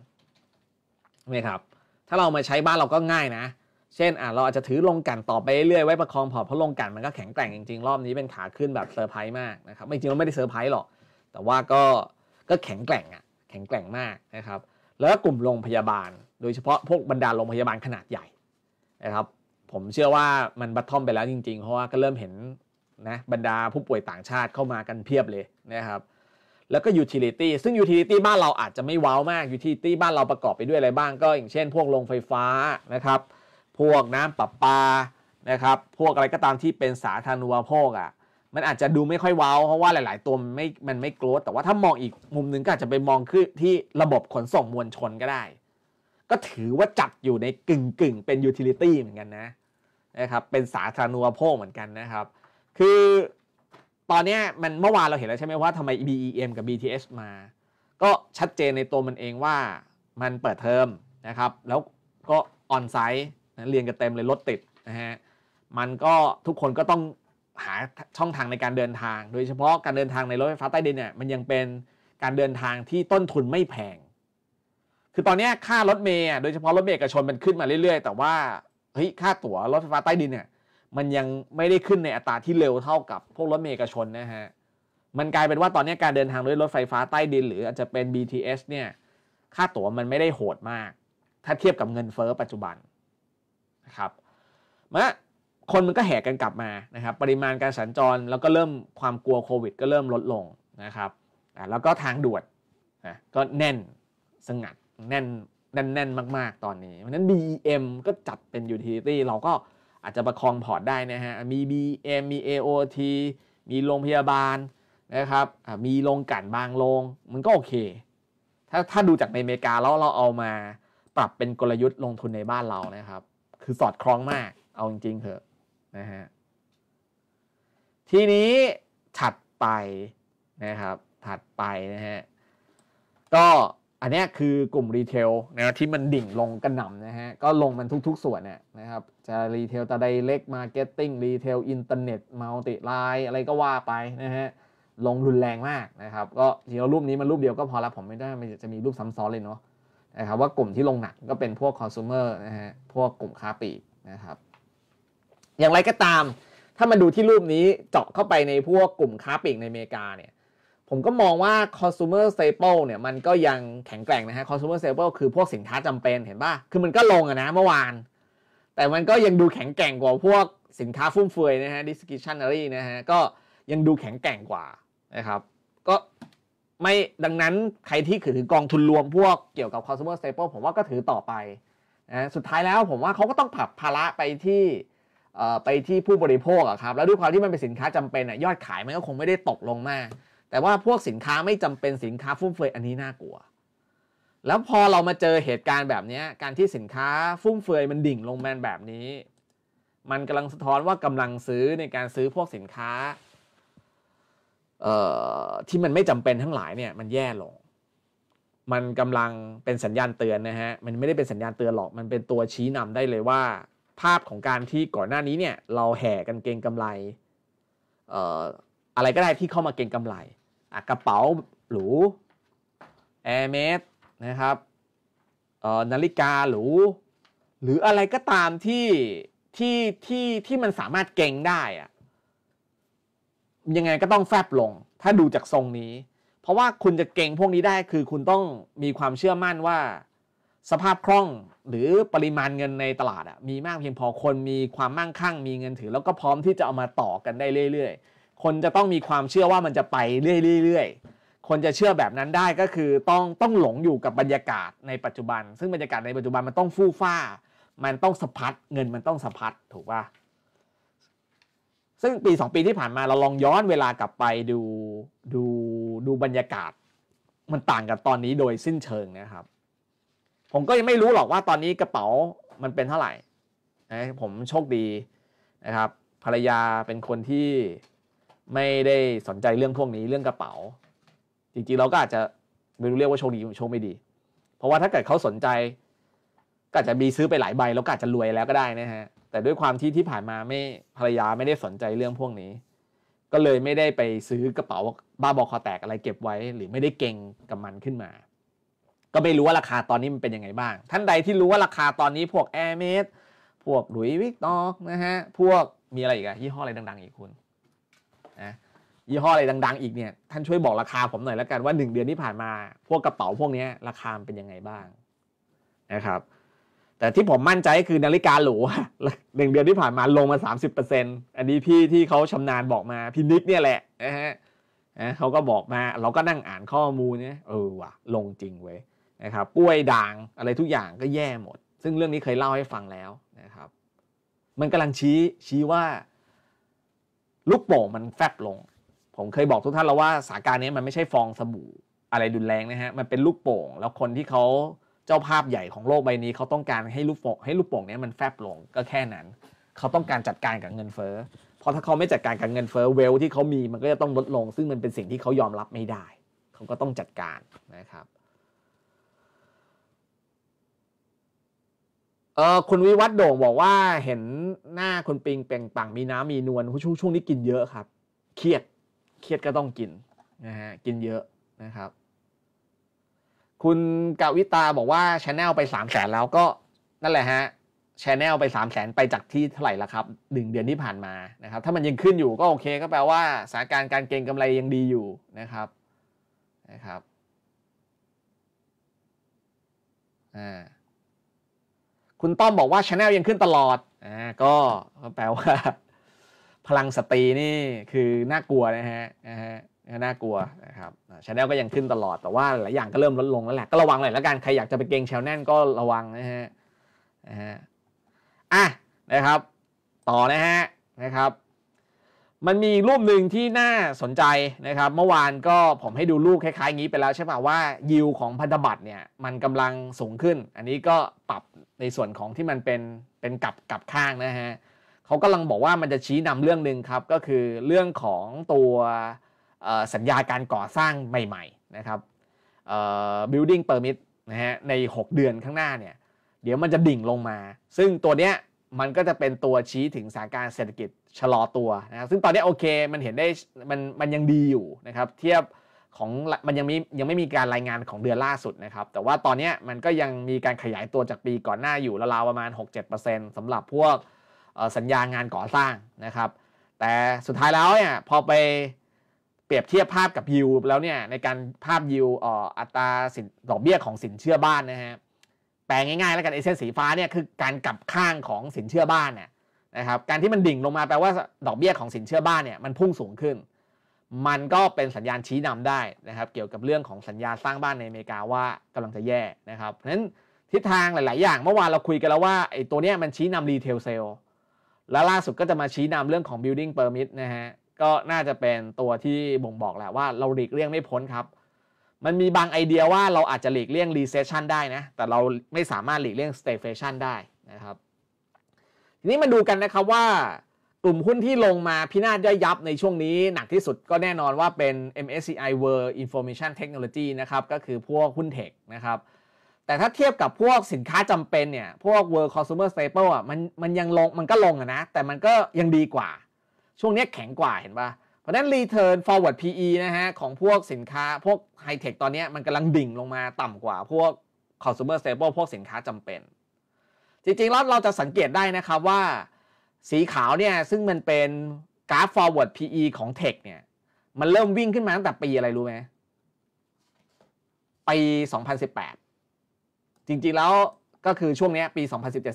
นี่ครับ ถ้าเรามาใช้บ้านเราก็ง่ายนะ เช่นอ่ะเราอาจจะถือลงกันต่อไปเรื่อยๆไว้ประคองพอเพราะลงกันมันก็แข็งแกร่งจริงๆรอบนี้เป็นขาขึ้นแบบเซอร์ไพรส์มากนะครับ ไม่จริงเราไม่ได้เซอร์ไพรส์หรอก แต่ว่าก็ก็แข็งแกร่งอ่ะแข็งแกร่งมากนะครับ แล้วกกลุ่มโรงพยาบาลโดยเฉพาะพวกบรรดาโรงพยาบาลขนาดใหญ่นะครับผมเชื่อว่ามันบัตทอมไปแล้วจริงๆ เพราะว่าก็เริ่มเห็นนะบรรดาผู้ป่วยต่างชาติเข้ามากันเพียบเลยนะครับแล้วก็ยูทิลิตี้ซึ่งยูทิลิตี้บ้านเราอาจจะไม่ว้าวมากยูทิลิตี้บ้านเราประกอบไปด้วยอะไรบ้างก็อย่างเช่น พวกโรงไฟฟ้านะครับ พวกน้ำประปานะครับพวกอะไรก็ตามที่เป็นสาธารณูปโภคอะ่ะมันอาจจะดูไม่ค่อยว้าวเพราะว่าหลายๆตัวมันไม่มันไม่โกรธแต่ว่าถ้ามองอีกมุมหนึ่งก็อาจจะไปมองขึ้นที่ระบบขนส่งมวลชนก็ได้ก็ถือว่าจัดอยู่ในกึ่งกึ่งเป็นยูทิลิตี้เหมือนกันนะนะครับเป็นสาธารณูปโภคเหมือนกันนะครับ คือตอนนี้มันเมื่อวานเราเห็นแล้วใช่ไหมว่าทำไม BEM กับ BTS มา ก็ชัดเจนในตัวมันเองว่ามันเปิดเทอมนะครับ แล้วก็ออนไซต์เรียนกันเต็มเลยรถติดนะฮะมันก็ทุกคนก็ต้องหาช่องทางในการเดินทาง โดยเฉพาะการเดินทางในรถไฟฟ้าใต้ดินเนี่ยมันยังเป็นการเดินทางที่ต้นทุนไม่แพงคือตอนนี้ค่ารถเมย์โดยเฉพาะรถเมย์กระชนมันขึ้นมาเรื่อย ๆ แต่ว่าเฮ้ยค่าตั๋วรถไฟฟ้าใต้ดินเนี่ยมันยังไม่ได้ขึ้นในอัตราที่เร็วเท่ากับ พวกรถเมย์กระชนนะฮะมันกลายเป็นว่าตอนนี้การเดินทางด้วยรถไฟฟ้าใต้ดิน หรือ อาจจะเป็น BTS เนี่ยค่าตั๋วมันไม่ได้โหดมาก ถ้าเทียบกับเงินเฟอ้อปัจจุบันนะครับมาคนมันก็แห่กันกลับมานะครับปริมาณการสัญจรแล้วก็เริ่มความกลัวโควิดก็เริ่มลดลงนะครับ แล้วก็ทางด่วนนะก็แน่นสงัดแน่น แน่นแน่นมาก ๆตอนนี้ เพราะนั้น BEM ก็จัดเป็นยูทิลิตี้เราก็อาจจะประคองพอร์ตได้นะฮะ มี BM มี AOT มีโรงพยาบาล นะครับมีโรงกันบางโรงมันก็โอเค ถ้าถ้าดูจากในอเมริกาแล้วเราเอามาปรับเป็นกลยุทธ์ลงทุนในบ้านเรานะครับ คือสอดคล้องมากเอาจริง ๆเถอะนะฮะทีนี้ถัดไป นะครับถัดไปนะฮะก็อันนี้คือกลุ่มรีเทลนะที่มันดิ่งลงกระหน่ำนะฮะก็ลงมันทุกๆ ส่วนเนี่ยนะครับจะรีเทลตะไดเล็กมาเก็ตติ้งรีเทลอินเทอร์เน็ตมัลติไลน์อะไรก็ว่าไปนะฮะลงรุนแรงมากนะครับก็ทรเรารูปนี้มันรูปเดียวก็พอละผมไม่ได้มันจะมีรูปซ้ำซ้อนเลยเนาะนะครับว่ากลุ่มที่ลงหนักก็เป็นพวกคอน sumer นะฮะพวกกลุ่มค้าปลีกนะครับ อย่างไรก็ตาม ถ้ามาดูที่รูปนี้เจาะเข้าไปในพวกกลุ่มค้าปลีกในอเมริกาเนี่ยผมก็มองว่า consumer staple เนี่ยมันก็ยังแข็งแกร่งนะฮะ consumer staple คือพวกสินค้าจำเป็นเห็นป่ะ คือมันก็ลงอะนะเมื่อวาน แต่มันก็ยังดูแข็งแกร่งกว่าพวกสินค้าฟุ่มเฟือยนะฮะ discretionary นะฮะก็ยังดูแข็งแกร่งกว่า นะครับ ก็ไม่ดังนั้นใครที่ถือ กองทุนรวมพวกเกี่ยวกับ consumer staple ผมว่าก็ถือต่อไปนะสุดท้ายแล้วผมว่าเขาก็ต้องผลักภาระไปที่ไปที่ผู้บริโภคอะครับแล้วด้วยความที่มันเป็นสินค้าจำเป็นอะยอดขายมันก็คงไม่ได้ตกลงมากแต่ว่าพวกสินค้าไม่จำเป็นสินค้าฟุ่มเฟือยอันนี้น่ากลัว แล้วพอเรามาเจอเหตุการณ์แบบนี้การที่สินค้าฟุ่มเฟือยมันดิ่งลงมาแบบนี้ มันกำลังสะท้อนว่ากำลังซื้อในการซื้อพวกสินค้า ที่มันไม่จำเป็นทั้งหลายเนี่ยมันแย่ลง มันกำลังเป็นสัญญาณเตือนนะฮะมันไม่ได้เป็นสัญญาณเตือนหรอกมันเป็นตัวชี้นำได้เลยว่า ภาพของการที่ก่อนหน้านี้เนี่ยเราแห่กันเกงกำไรอะไรก็ได้ที่เข้ามาเกงกำไรกระเป๋าหรูแอร์เมสนะครับนาฬิกาหรูหรืออะไรก็ตามที่ที่ที่ที่มันสามารถเก่งได้อะยังไงก็ต้องแฟบลงถ้าดูจากทรงนี้ เพราะว่าคุณจะเก่งพวกนี้ได้คือคุณต้องมีความเชื่อมั่นว่า สภาพคล่องหรือปริมาณเงินในตลาดอะมีมากเพียงพอคนมีความมั่งคั่งมีเงินถือ แล้วก็พร้อมที่จะเอามาต่อกันได้เรื่อยๆคนจะต้องมีความเชื่อว่ามันจะไปเรื่อยๆ คนจะเชื่อแบบนั้นได้ก็คือต้องต้องหลงอยู่กับบรรยากาศในปัจจุบันซึ่งบรรยากาศในปัจจุบันมันต้องฟู่ฟ้า มันต้องสะพัดเงินมันต้องสะพัดถูกป่ะซึ่งปี2ปีที่ผ่านมาเราลองย้อนเวลากลับไปดูดูดูบรรยากาศมันต่างกับตอนนี้โดยสิ้นเชิงนะครับ ผมก็ยังไม่รู้หรอกว่าตอนนี้กระเป๋ามันเป็นเท่าไหร่นะผมโชคดีนะครับ ภรรยาเป็นคนที่ไม่ได้สนใจเรื่องพวกนี้เรื่องกระเป๋า จริงๆเราก็อาจจะไม่รู้เรียกว่าโชคดีโชคไม่ดี เพราะว่าถ้าเกิดเขาสนใจก็อาจจะมีซื้อไปหลายใบแล้วก็อาจจะรวยแล้วก็ได้นะฮะแต่ด้วยความที่ที่ผ่านมาไม่ภรรยาไม่ได้สนใจเรื่องพวกนี้ ก็เลยไม่ได้ไปซื้อกระเป๋าบ้าบอคอแตกอะไรเก็บไว้ หรือไม่ได้เก่งกับมันขึ้นมา ก็ไม่รู้ว่าราคาตอนนี้มันเป็นยังไงบ้าง ท่านใดที่รู้ว่าราคาตอนนี้พวกแอร์เมสพวกหลุยวิกตอ์นะฮะพวกมีอะไรอีกอะยี่ห้ออะไรดังๆอีกคุณนะยี่ห้ออะไรดังๆอีกเนี่ยท่านช่วยบอกราคาผมหน่อยแล้วกันว่า 1 เดือนที่ผ่านมา พวกกระเป๋าพวกนี้ราคาเป็นยังไงบ้างนะครับ แต่ที่ผมมั่นใจคือนาฬิกาหรูหนึ่งเดือนที่ผ่านมาลงมา 30%อันนี้พี่ที่เขาชำนาญบอกมาพี่นิกเนี่ยแหละนะฮะเขาก็บอกมาเราก็นั่งอ่านข้อมูลเนี่ยเออว่ะ ลงจริงเว้ยนะครับปล้วยด่างอะไรทุกอย่างก็แย่หมด ซึ่งเรื่องนี้เคยเล่าให้ฟังแล้วนะครับ มันกำลังชี้ชี้ว่าลูกโป่งมันแฟบลง ผมเคยบอกทุกท่านแล้วว่าสาการนี้มันไม่ใช่ฟองสบู่อะไรดุนแรงนะฮะ มันเป็นลูกโป่งแล้วคนที่เขาเจ้าภาพใหญ่ของโลกใบนี้เขาต้องการให้ลูกโป่งให้ลูกโป่งนี้มันแฟบลง ก็แค่นั้น เขาต้องการจัดการกับเงินเฟ้อเพราะถ้าเขาไม่จัดการกับเงินเฟ้อ เวลที่เขามีมันก็จะต้องลดลง ซึ่งมันเป็นสิ่งที่เขายอมรับไม่ได้ เขาก็ต้องจัดการนะครับเออคุณวิวัฒน์โด่งบอกว่าเห็นหน้าคุณปิงเป่งปังมีน้ำมีนวลช่วงช่วงนี้กินเยอะครับ เครียดเครียดก็ต้องกินนะฮะกินเยอะนะครับ คุณกาวิตาบอกว่าชาแนลไปสามแสนแล้วก็นั่นแหละฮะชแนลไปสามแสนไปจากที่เท่าไหร่ละครับหนึ่งเดือนที่ผ่านมานะครับ ถ้ามันยังขึ้นอยู่ก็โอเคก็แปลว่าสถานการณ์การเก็งกำไรยังดีอยู่นะครับนะครับอ่าคุณต้อมบอกว่าชาแนลยังขึ้นตลอด อ่า ก็แปลว่า พลังสตรีนี่คือน่ากลัวนะฮะนะฮะน่ากลัวนะครับชาแนลก็ยังขึ้นตลอด แต่ว่า หลายอย่าง ก็เริ่มลดลงแล้วแหละ ก็ระวังหน่อยแล้วกันใคร อยาก จะไปเก่งชาแนลก็ ระวัง นะฮะนะฮะอ่ะนะครับ ต่อนะฮะ นะครับมันมีรูปหนึ่งที่น่าสนใจนะครับ เมื่อวานก็ผมให้ดูรูปคล้ายๆอย่างนี้ไปแล้ว ใช่ไหมว่ายิวของพันธบัตรเนี่ย มันกำลังสูงขึ้น อันนี้ก็ปรับในส่วนของที่มันเป็น เป็นกลับกลับข้างนะฮะเขากำลังบอกว่ามันจะชี้นำเรื่องหนึ่งครับ ก็คือเรื่องของตัวสัญญาการก่อสร้างใหม่ๆนะครับ building permit นะฮะใน6 เดือนข้างหน้าเนี่ยเดี๋ยวมันจะดิ่งลงมา ซึ่งตัวเนี้ยมันก็จะเป็นตัวชี้ถึงสถานการณ์เศรษฐกิจชะลอตัวนะครับซึ่งตอนนี้โอเคมันเห็นได้มันมันยังดีอยู่นะครับเทียบของมันยังมียังไม่มีการรายงานของเดือนล่าสุดนะครับแต่ว่าตอนนี้มันก็ยังมีการขยายตัวจากปีก่อนหน้าอยู่ราวๆประมาณ 6-7%สำหรับพวกสัญญางานก่อสร้างนะครับแต่สุดท้ายแล้วเนี่ยพอไปเปรียบเทียบภาพกับยิวแล้วเนี่ยในการภาพยิวอัตราสินดอกเบี้ยของสินเชื่อบ้านนะฮะแปลง่ายๆแล้วกันไอเส้นสีฟ้าเนี่ยคือการกลับข้างของสินเชื่อบ้านเนี่ยนะครับการที่มันดิ่งลงมาแปลว่า ดอกเบี้ยของสินเชื่อบ้านเนี่ย มันพุ่งสูงขึ้น มันก็เป็นสัญญาณชี้นำได้นะครับ เกี่ยวกับเรื่องของสัญญาสร้างบ้านในอเมริกาว่ากำลังจะแย่นะครับ เพราะฉะนั้นทิศทางหลาย ๆ อย่าง เมื่อวานเราคุยกันแล้วว่าไอ้ตัวเนี้ยมันชี้นำรีเทลเซลล์แล้วล่าสุดก็จะมาชี้นำเรื่องของ building permit นะฮะก็น่าจะเป็นตัวที่บ่งบอกแหละว่าเราหลีกเลี่ยงไม่พ้นครับ มันมีบางไอเดียว่าเราอาจจะหลีกเลี่ยง recession ได้นะ แต่เราไม่สามารถหลีกเลี่ยง stagflation ได้นะครับนี้มาดูกันนะครับว่ากลุ่มหุ้นที่ลงมาพินาศย่อยยับในช่วงนี้หนักที่สุดก็แน่นอนว่าเป็น MSCI World Information Technology นะครับก็คือพวกหุ้นเทคนะครับ แต่ถ้าเทียบกับพวกสินค้าจำเป็นเนี่ย พวก World Consumer Staple อ่ะมันมันยังลงมันก็ลงอะนะแต่มันก็ยังดีกว่า ช่วงนี้แข็งกว่าเห็นปะเพราะนั้น Return Forward PE นะฮะของพวกสินค้าพวกไฮเทคตอนนี้มันกำลังดิ่งลงมาต่ำกว่า พวก Consumer Staple พวกสินค้าจำเป็นจริงๆแล้วเราจะสังเกตได้นะครับว่า สีขาวเนี่ย ซึ่งมันเป็นกราฟ forward PE ของ t e c เนี่ยมันเริ่มวิ่งขึ้นมาตั้งแต่ปีอะไรรู้ไหมปี2018 จริงๆแล้วก็คือช่วงนี้ปี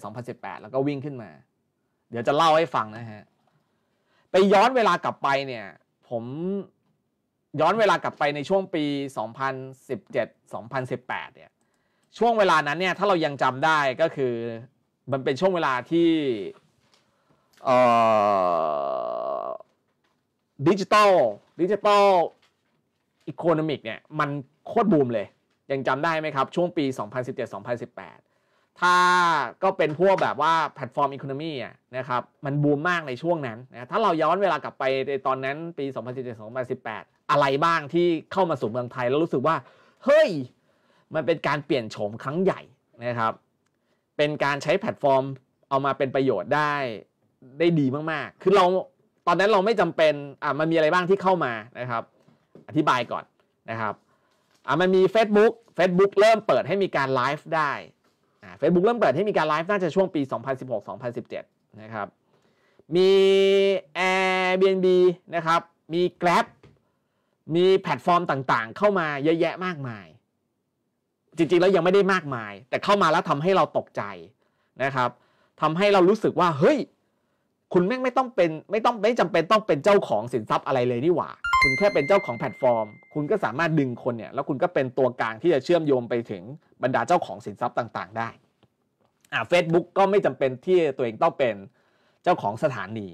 2017-2018 แล้วก็วิ่งขึ้นมา เดี๋ยวจะเล่าให้ฟังนะฮะ ไปย้อนเวลากลับไปเนี่ย ผมย้อนเวลากลับไปในช่วงปี 2017-2018เนี่ยช่วงเวลานั้นเนี่ย ถ้าเรายังจำได้ก็คือมันเป็นช่วงเวลาที่ดิจิตอลดิจิตอลอีโคโนมิกเนี่ย มันโคตร บูมเลยยังจำได้ไหมครับช่วงปี 2017-2018 ถ้าก็เป็นพวกแบบว่าแพลตฟอร์มอีโคโนมีนะครับ มันบูมมากในช่วงนั้นนะถ้าเราย้อนเวลากลับไปในตอนนั้นปี 2017-2018 อะไรบ้างที่เข้ามาสู่เมืองไทยแล้วรู้สึกว่า เฮ้ย มันเป็นการเปลี่ยนโฉมครั้งใหญ่นะครับเป็นการใช้แพลตฟอร์มเอามาเป็นประโยชน์ได้ได้ดีมากๆ คือเราตอนนั้นเราไม่จำเป็น อ่ามันมีอะไรบ้างที่เข้ามานะครับ อธิบายก่อนนะครับ อ่ามันมี Facebook Facebook เริ่มเปิดให้มีการไลฟ์ได้อ่าเฟซบุ๊กเริ่มเปิดให้มีการไลฟ์น่าจะช่วงปี 2016-2017 นะครับ มี Airbnb นะครับ มี Grab มีแพลตฟอร์มต่างๆ เข้ามาเยอะแยะมากมายจริงๆ แล้วยังไม่ได้มากมายแต่เข้ามาแล้วทำให้เราตกใจนะครับทำให้เรารู้สึกว่าเฮ้ยคุณแม่งไม่ต้องเป็นไม่ต้องไม่จำเป็นต้องเป็นเจ้าของสินทรัพย์อะไรเลยนี่หว่า คุณแค่เป็นเจ้าของแพลตฟอร์ม คุณก็สามารถดึงคนเนี่ยแล้วคุณก็เป็นตัวกลางที่จะเชื่อมโยงไปถึงบรรดาเจ้าของสินทรัพย์ต่างๆได้อ่าเฟซบุ๊กก็ไม่จำเป็นที่ตัวเองต้องเป็นเจ้าของสถานี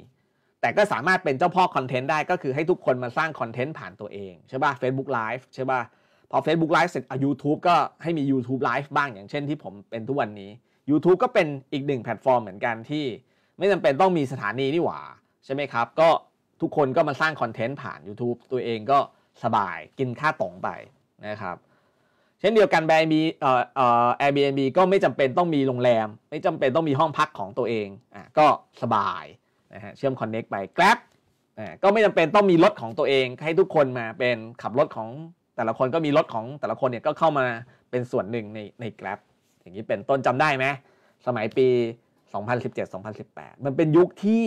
แต่ก็สามารถเป็นเจ้าพ่อคอนเทนต์ได้ก็คือให้ทุกคนมาสร้างคอนเทนต์ผ่านตัวเองใช่ป่ะเฟซบุ๊กไลฟ์ใช่ป่ะพอ Facebook Live เสร็จอ่ะ YouTube ก็ให้มี YouTube Live บ้างอย่างเช่นที่ผมเป็นทุกวันนี้ YouTube ก็เป็นอีกหนึ่งแพลตฟอร์มเหมือนกันที่ไม่จำเป็นต้องมีสถานีนี่หว่าใช่ไหมครับก็ทุกคนก็มาสร้างคอนเทนต์ผ่าน YouTube ตัวเองก็สบายกินค่าตองไป นะครับ เช่นเดียวกันแบรนด์มีเอ่อเอ่อ a i r นบีก็ไม่จำเป็นต้องมีโรงแรม ไม่จำเป็นต้องมีห้องพักของตัวเองอ่ะก็สบายนะฮะเชื่อมคอนเน็กไป Grab อ่ะก็ไม่จำเป็นต้องมีรถของตัวเอง ให้ทุกคนมาเป็นขับรถของแต่ละคนก็มีรถของแต่ละคนเนี่ยก็เข้ามาเป็นส่วนหนึ่งในใน Grab อย่างนี้เป็นต้นจำได้ไหมสมัยปี 2017-2018 มันเป็นยุคที่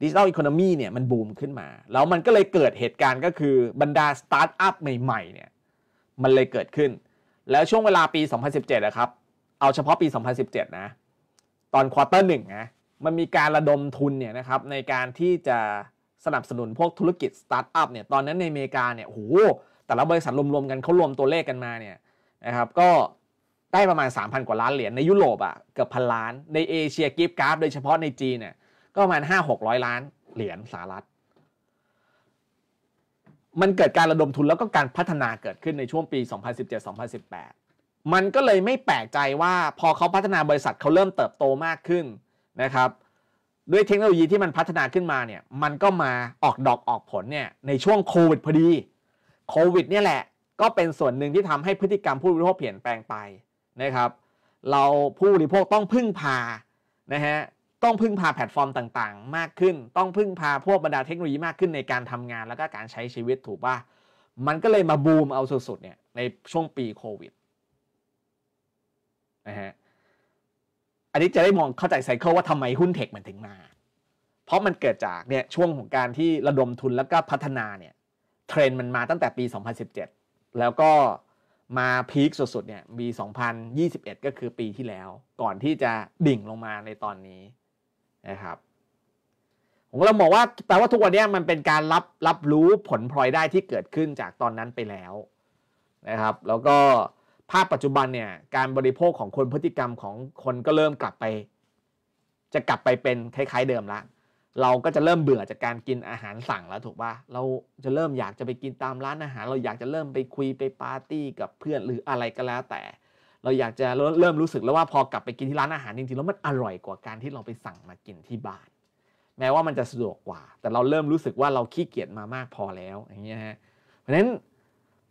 ดิจิทัลอีโคโนมีเนี่ยมันบูมขึ้นมา แล้วมันก็เลยเกิดเหตุการณ์ก็คือบรรดาสตาร์ทอัพใหม่ๆเนี่ย มันเลยเกิดขึ้น แล้วช่วงเวลาปี 2017 นะครับ เอาเฉพาะปี 2017 นะ ตอนควอเตอร์หนึ่งนะมันมีการระดมทุนเนี่ยนะครับในการที่จะสนับสนุนพวกธุรกิจสตาร์ทอัพเนี่ยตอนนั้นในอเมริกาเนี่ยโหแต่ละบริษัทรวมๆกันเขารวมตัวเลขกันมาเนี่ยนะครับก็ได้ประมาณ 3,000 กว่าล้านเหรียญในยุโรปอ่ะเกือบพันล้าน ในเอเชียกิฟต์กราฟโดยเฉพาะในจีนเนี่ยก็ประมาณ 5-600 ล้านเหรียญสหรัฐ มันเกิดการระดมทุนแล้วก็การพัฒนาเกิดขึ้นในช่วงปี 2017-2018 มันก็เลยไม่แปลกใจว่าพอเขาพัฒนาบริษัทเขาเริ่มเติบโตมากขึ้นนะครับด้วยเทคโนโลยีที่มันพัฒนาขึ้นมาเนี่ยมันก็มาออกดอกออกผลเนี่ยในช่วงโควิดพอดีโควิดเนี่ยแหละ ก็เป็นส่วนหนึ่งที่ทำให้พฤติกรรมผู้บริโภคเปลี่ยนแปลงไปนะครับ เราผู้บริโภคต้องพึ่งพา นะฮะ ต้องพึ่งพาแพลตฟอร์มต่างๆ มากขึ้น ต้องพึ่งพาพวกบรรดาเทคโนโลยีมากขึ้นในการทำงานแล้วก็การใช้ชีวิตถูกป่ะมันก็เลยมาบูมเอาสุดๆเนี่ยในช่วงปีโควิดนะฮะ อันนี้จะได้มองเข้าใจไซเคิลว่าทำไมหุ้นเทคมันถึงมา เพราะมันเกิดจากเนี่ยช่วงของการที่ระดมทุนแล้วก็พัฒนาเนี่ยเทรนมันมาตั้งแต่ปี 2017 แล้วก็มาพีคสุดๆเนี่ยปี2021 ก็คือปีที่แล้วก่อนที่จะดิ่งลงมาในตอนนี้นะครับผมเราบอกว่าแปลว่าทุกวันนี้มันเป็นการรับรับรู้ผลพลอยได้ที่เกิดขึ้นจากตอนนั้นไปแล้วนะครับแล้วก็ภาพปัจจุบันเนี่ยการบริโภคของคนพฤติกรรมของคนก็เริ่มกลับไป จะกลับไปเป็นคล้าย ๆเดิมละเราก็จะเริ่มเบื่อจากการกินอาหารสั่งแล้วถูกป่ะ เราจะเริ่มอยากจะไปกินตามร้านอาหาร เราอยากจะเริ่มไปคุยไปปาร์ตี้ กับเพื่อนหรืออะไรก็แล้วแต่ เราอยากจะเริ่มรู้สึกแล้วว่าพอกลับไปกินที่ร้านอาหารจริงๆแล้วมันอร่อยกว่าการที่เราไปสั่งมากินที่บ้าน แม้ว่ามันจะสะดวกกว่า แต่เราเริ่มรู้สึกว่าเราขี้เกียจมามากพอแล้วอย่างเงี้ยฮะ เพราะฉะนั้น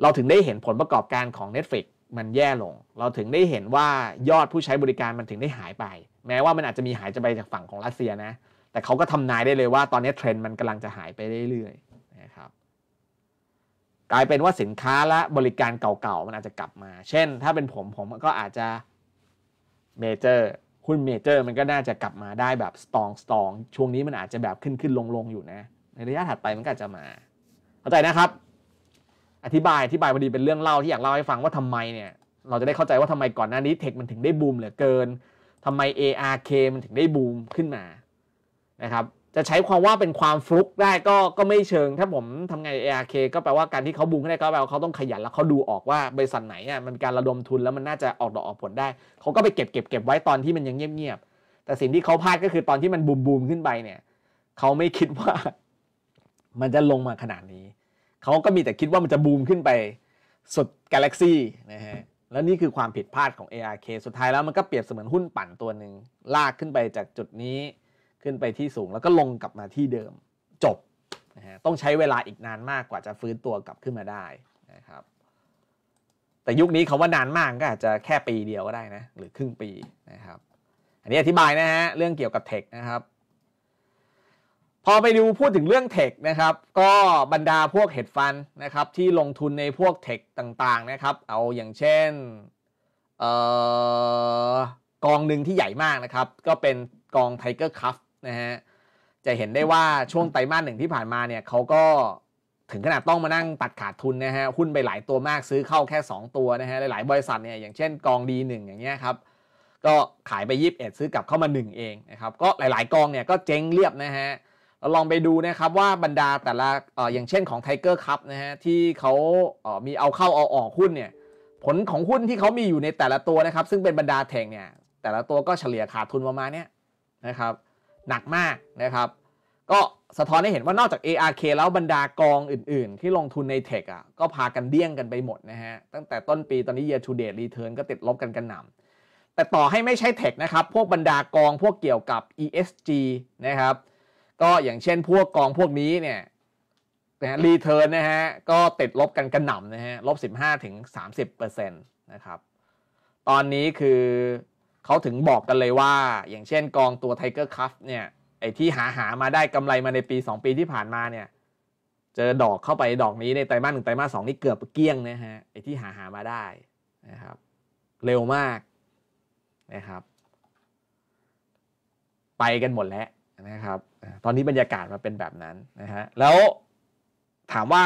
เราถึงได้เห็นผลประกอบการของ Netflix มันแย่ลง เราถึงได้เห็นว่ายอดผู้ใช้บริการมันถึงได้หายไป แม้ว่ามันอาจจะมีหายจะไปจากฝั่งของรัสเซียนะแต่เขาก็ทำนายได้เลยว่าตอนนี้เทรนด์มันกำลังจะหายไปเรื่อยๆนะครับ กลายเป็นว่าสินค้าและบริการเก่าๆ มันอาจจะกลับมา เช่นถ้าเป็นผมผมก็อาจจะเมเจอร์หุ้นเมเจอร์มันก็น่าจะกลับมาได้แบบ สตองสตองช่วงนี้มันอาจจะแบบขึ้นขึ้นลงลงอยู่นะในระยะถัดไปมันก็จะมาเข้าใจนะครับ อธิบายอธิบายพอดีเป็นเรื่องเล่าที่อยากเล่าให้ฟังว่าทำไมเนี่ยเราจะได้เข้าใจว่าทำไมก่อนหน้านี้เทคมันถึงได้บูมเหลือเกินทำไม ARK มันถึงได้บูมขึ้นมานะครับ จะใช้ความว่าเป็นความ ฟลุกได้ก็ ก็ไม่เชิง ถ้าผมทำไง ARK ก็แปลว่าการที่เขาบูมขึ้นได้ก็แปลว่าเขาต้องขยันแล้วเขาดูออกว่าบริษัทไหนอ่ะมันการระดมทุนแล้วมันน่าจะออกดอกออกผลได้ เขาก็ไปเก็บเก็บเก็บไว้ตอนที่มันยังเงียบๆ แต่สิ่งที่เขาพลาดก็คือตอนที่มันบูมบูมขึ้นไปเนี่ย เขาไม่คิดว่ามันจะลงมาขนาดนี้ เขาก็มีแต่คิดว่ามันจะบูมขึ้นไปสุดกาแล็กซี่นะฮะ แล้วนี่คือความผิดพลาดของ ARK สุดท้ายแล้วมันก็เปรียบเสมือนหุ้นปั่นตัวหนึ่งลากขึ้นไปจากจุดนี้ขึ้นไปที่สูงแล้วก็ลงกลับมาที่เดิมจบนะฮะต้องใช้เวลาอีกนานมากกว่าจะฟื้นตัวกลับขึ้นมาได้นะครับแต่ยุคนี้เขาว่านานมากก็อาจจะแค่ปีเดียวก็ได้นะหรือครึ่งปีนะครับอันนี้อธิบายนะฮะเรื่องเกี่ยวกับเทคนะครับ พอไปดูพูดถึงเรื่องเทคนะครับก็บรรดาพวกเฮดฟันนะครับที่ลงทุนในพวกเทคต่างๆนะครับ เอาอย่างเช่นออกองหนึ่งที่ใหญ่มากนะครับ ก็เป็นกองไทเกอร์คัฟนะฮะจะเห็นได้ว่าช่วงไตรมาสหนึ่งที่ผ่านมาเนี่ยเขาก็ถึงขนาดต้องมานั่งตัดขาดทุนนะฮะหุ้นไปหลายตัวมากซื้อเข้าแค่ 2 ตัวนะฮะหลายๆบริษัทเนี่ยอย่างเช่นกองดีหนึ่งอย่างเงี้ยครับก็ขายไปยีิบเอ็ดซื้อกลับเข้ามา 1 เองนะครับก็หลาย ๆกองเนี่ย ก็เจ๊งเรียบนะฮะเราลองไปดูนะครับว่าบรรดาแต่ละอย่างเช่นของ Tiger Cup นะฮะที่เขามีเอาเข้าเอาออกหุ้นเนี่ยผลของหุ้นที่เขามีอยู่ในแต่ละตัวนะครับ ซึ่งเป็นบรรดาแทงเนี่ยแต่ละตัวก็เฉลี่ยขาดทุนประมาณเนี้ยนะครับหนักมากนะครับก็สะท้อนให้เห็นว่านอกจาก ARK แล้วบรรดากองอื่นๆ ที่ลงทุนในเทคอ่ะก็พากันเดี้ยงกันไปหมดนะฮะตั้งแต่ต้นปีตอนนี้ year to date return ก็ติดลบกันกันหนำแต่ต่อให้ไม่ใช่เทคนะครับพวกบรรดากองพวกเกี่ยวกับ ESG นะครับ ก็อย่างเช่นพวกกองพวกนี้เนี่ยนะรีเทิร์นนะฮะก็ติดลบกันกระหน่ำนะฮะลบ15ถึง30%นะครับตอนนี้คือเขาถึงบอกกันเลยว่าอย่างเช่นกองตัว Tiger Cup เนี่ยไอ้ที่หาหามาได้กำไรมาในปี 2 ปีที่ผ่านมาเนี่ยเจอดอกเข้าไปดอกนี้ในไตรมาสหนึ่งไตรมาสสองนี่เกือบเกี้ยงนะฮะไอ้ที่หาหามาได้นะครับ เร็วมากนะครับ ไปกันหมดแล้วนะครับ ตอนนี้บรรยากาศมาเป็นแบบนั้นนะฮะแล้วถามว่า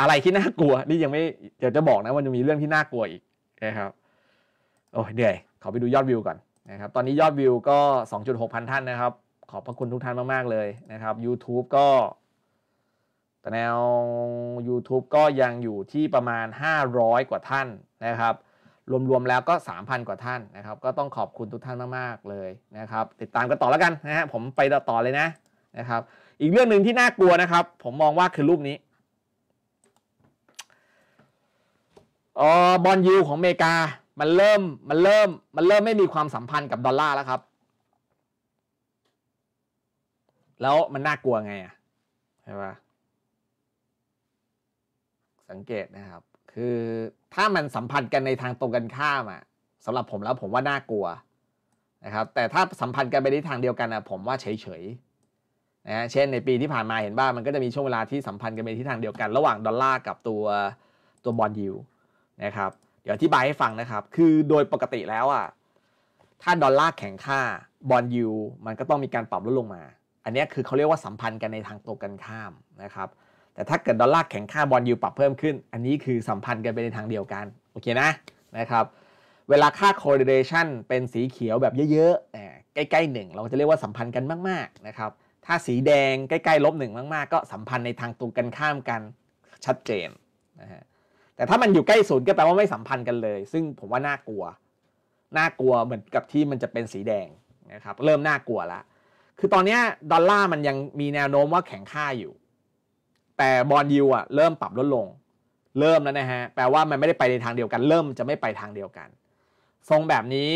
อะไรที่น่ากลัวนี่ยังไม่เดี๋ยวจะบอกนะว่าจะมีเรื่องที่น่ากลัวอีกนะครับโอ้ยเหนื่อยขอไปดูยอดวิว ก่อนนะครับตอนนี้ยอดวิวก็ 2.6พันท่านนะครับขอบพระคุณทุกท่านมากๆเลยนะครับ YouTube ก็แต่แนว YouTube ก็ยังอยู่ที่ประมาณ 500 กว่าท่านนะครับ รวมๆแล้วก็ 3,000 กว่าท่านนะครับ ก็ต้องขอบคุณทุกท่านมากๆเลยนะครับ ติดตามกันต่อแล้วกันนะฮะผมไปต่อเลยนะนะครับอีกเรื่องหนึ่งที่น่ากลัวนะครับ ผมมองว่าคือรูปนี้ออบอลยูของเมกามันเริ่มมันเริ่มมันเริ่มไม่มีความสัมพันธ์กับดอลลาร์แล้วครับ แล้วมันน่ากลัวไงอ่ะใช่ปะสังเกตนะครับ คือถ้ามันสัมพันธ์กันในทางตรงกันข้ามอ่ะสำหรับผมแล้วผมว่าน่ากลัวนะครับ แต่ถ้าสัมพันธ์กันไปในทางเดียวกันอ่ะผมว่าเฉยๆนะฮะเช่น ในปีที่ผ่านมาเห็นว่ามันก็จะมีช่วงเวลาที่สัมพันธ์กันไปที่ทางเดียวกันระหว่าง ดอลลาร์กับตัวตัวบอลยูนะครับเดี๋ยวอธิบายให้ฟังนะครับ คือโดยปกติแล้วอ่ะ ถ้าดอลลาร์แข็งค่าบอลยูมันก็ต้องมีการปรับลดลงมา อันนี้คือเขาเรียกว่าสัมพันธ์กันในทางตรงกันข้ามนะครับ แต่ถ้าเกิดดอลลาร์แข็งค่าบอลยูปรับเพิ่มขึ้น อันนี้คือสัมพันธ์กันไปในทางเดียวกัน โอเคนะนะครับ เวลาค่า correlation เป็นสีเขียวแบบเยอะๆ ใกล้ๆหนึ่งเราจะเรียกว่าสัมพันธ์กันมากๆนะครับ ถ้าสีแดงใกล้ๆลบหนึ่งมาก ๆ ก็สัมพันธ์ในทางตรงกันข้ามกันชัดเจนนะฮะแต่ถ้ามันอยู่ใกล้ศูนย์ก็แปลว่าไม่สัมพันธ์กันเลย ซึ่งผมว่าน่ากลัว น่ากลัวเหมือนกับที่มันจะเป็นสีแดงนะครับเริ่มน่ากลัวละคือตอนนี้ดอลลาร์มันยังมีแนวโน้มว่าแข็งค่าอยู่ แต่บอลยูอ่ะเริ่มปรับลดลง เริ่มแล้วนะฮะแปลว่ามันไม่ได้ไปในทางเดียวกัน เริ่มจะไม่ไปทางเดียวกัน ทรงแบบนี้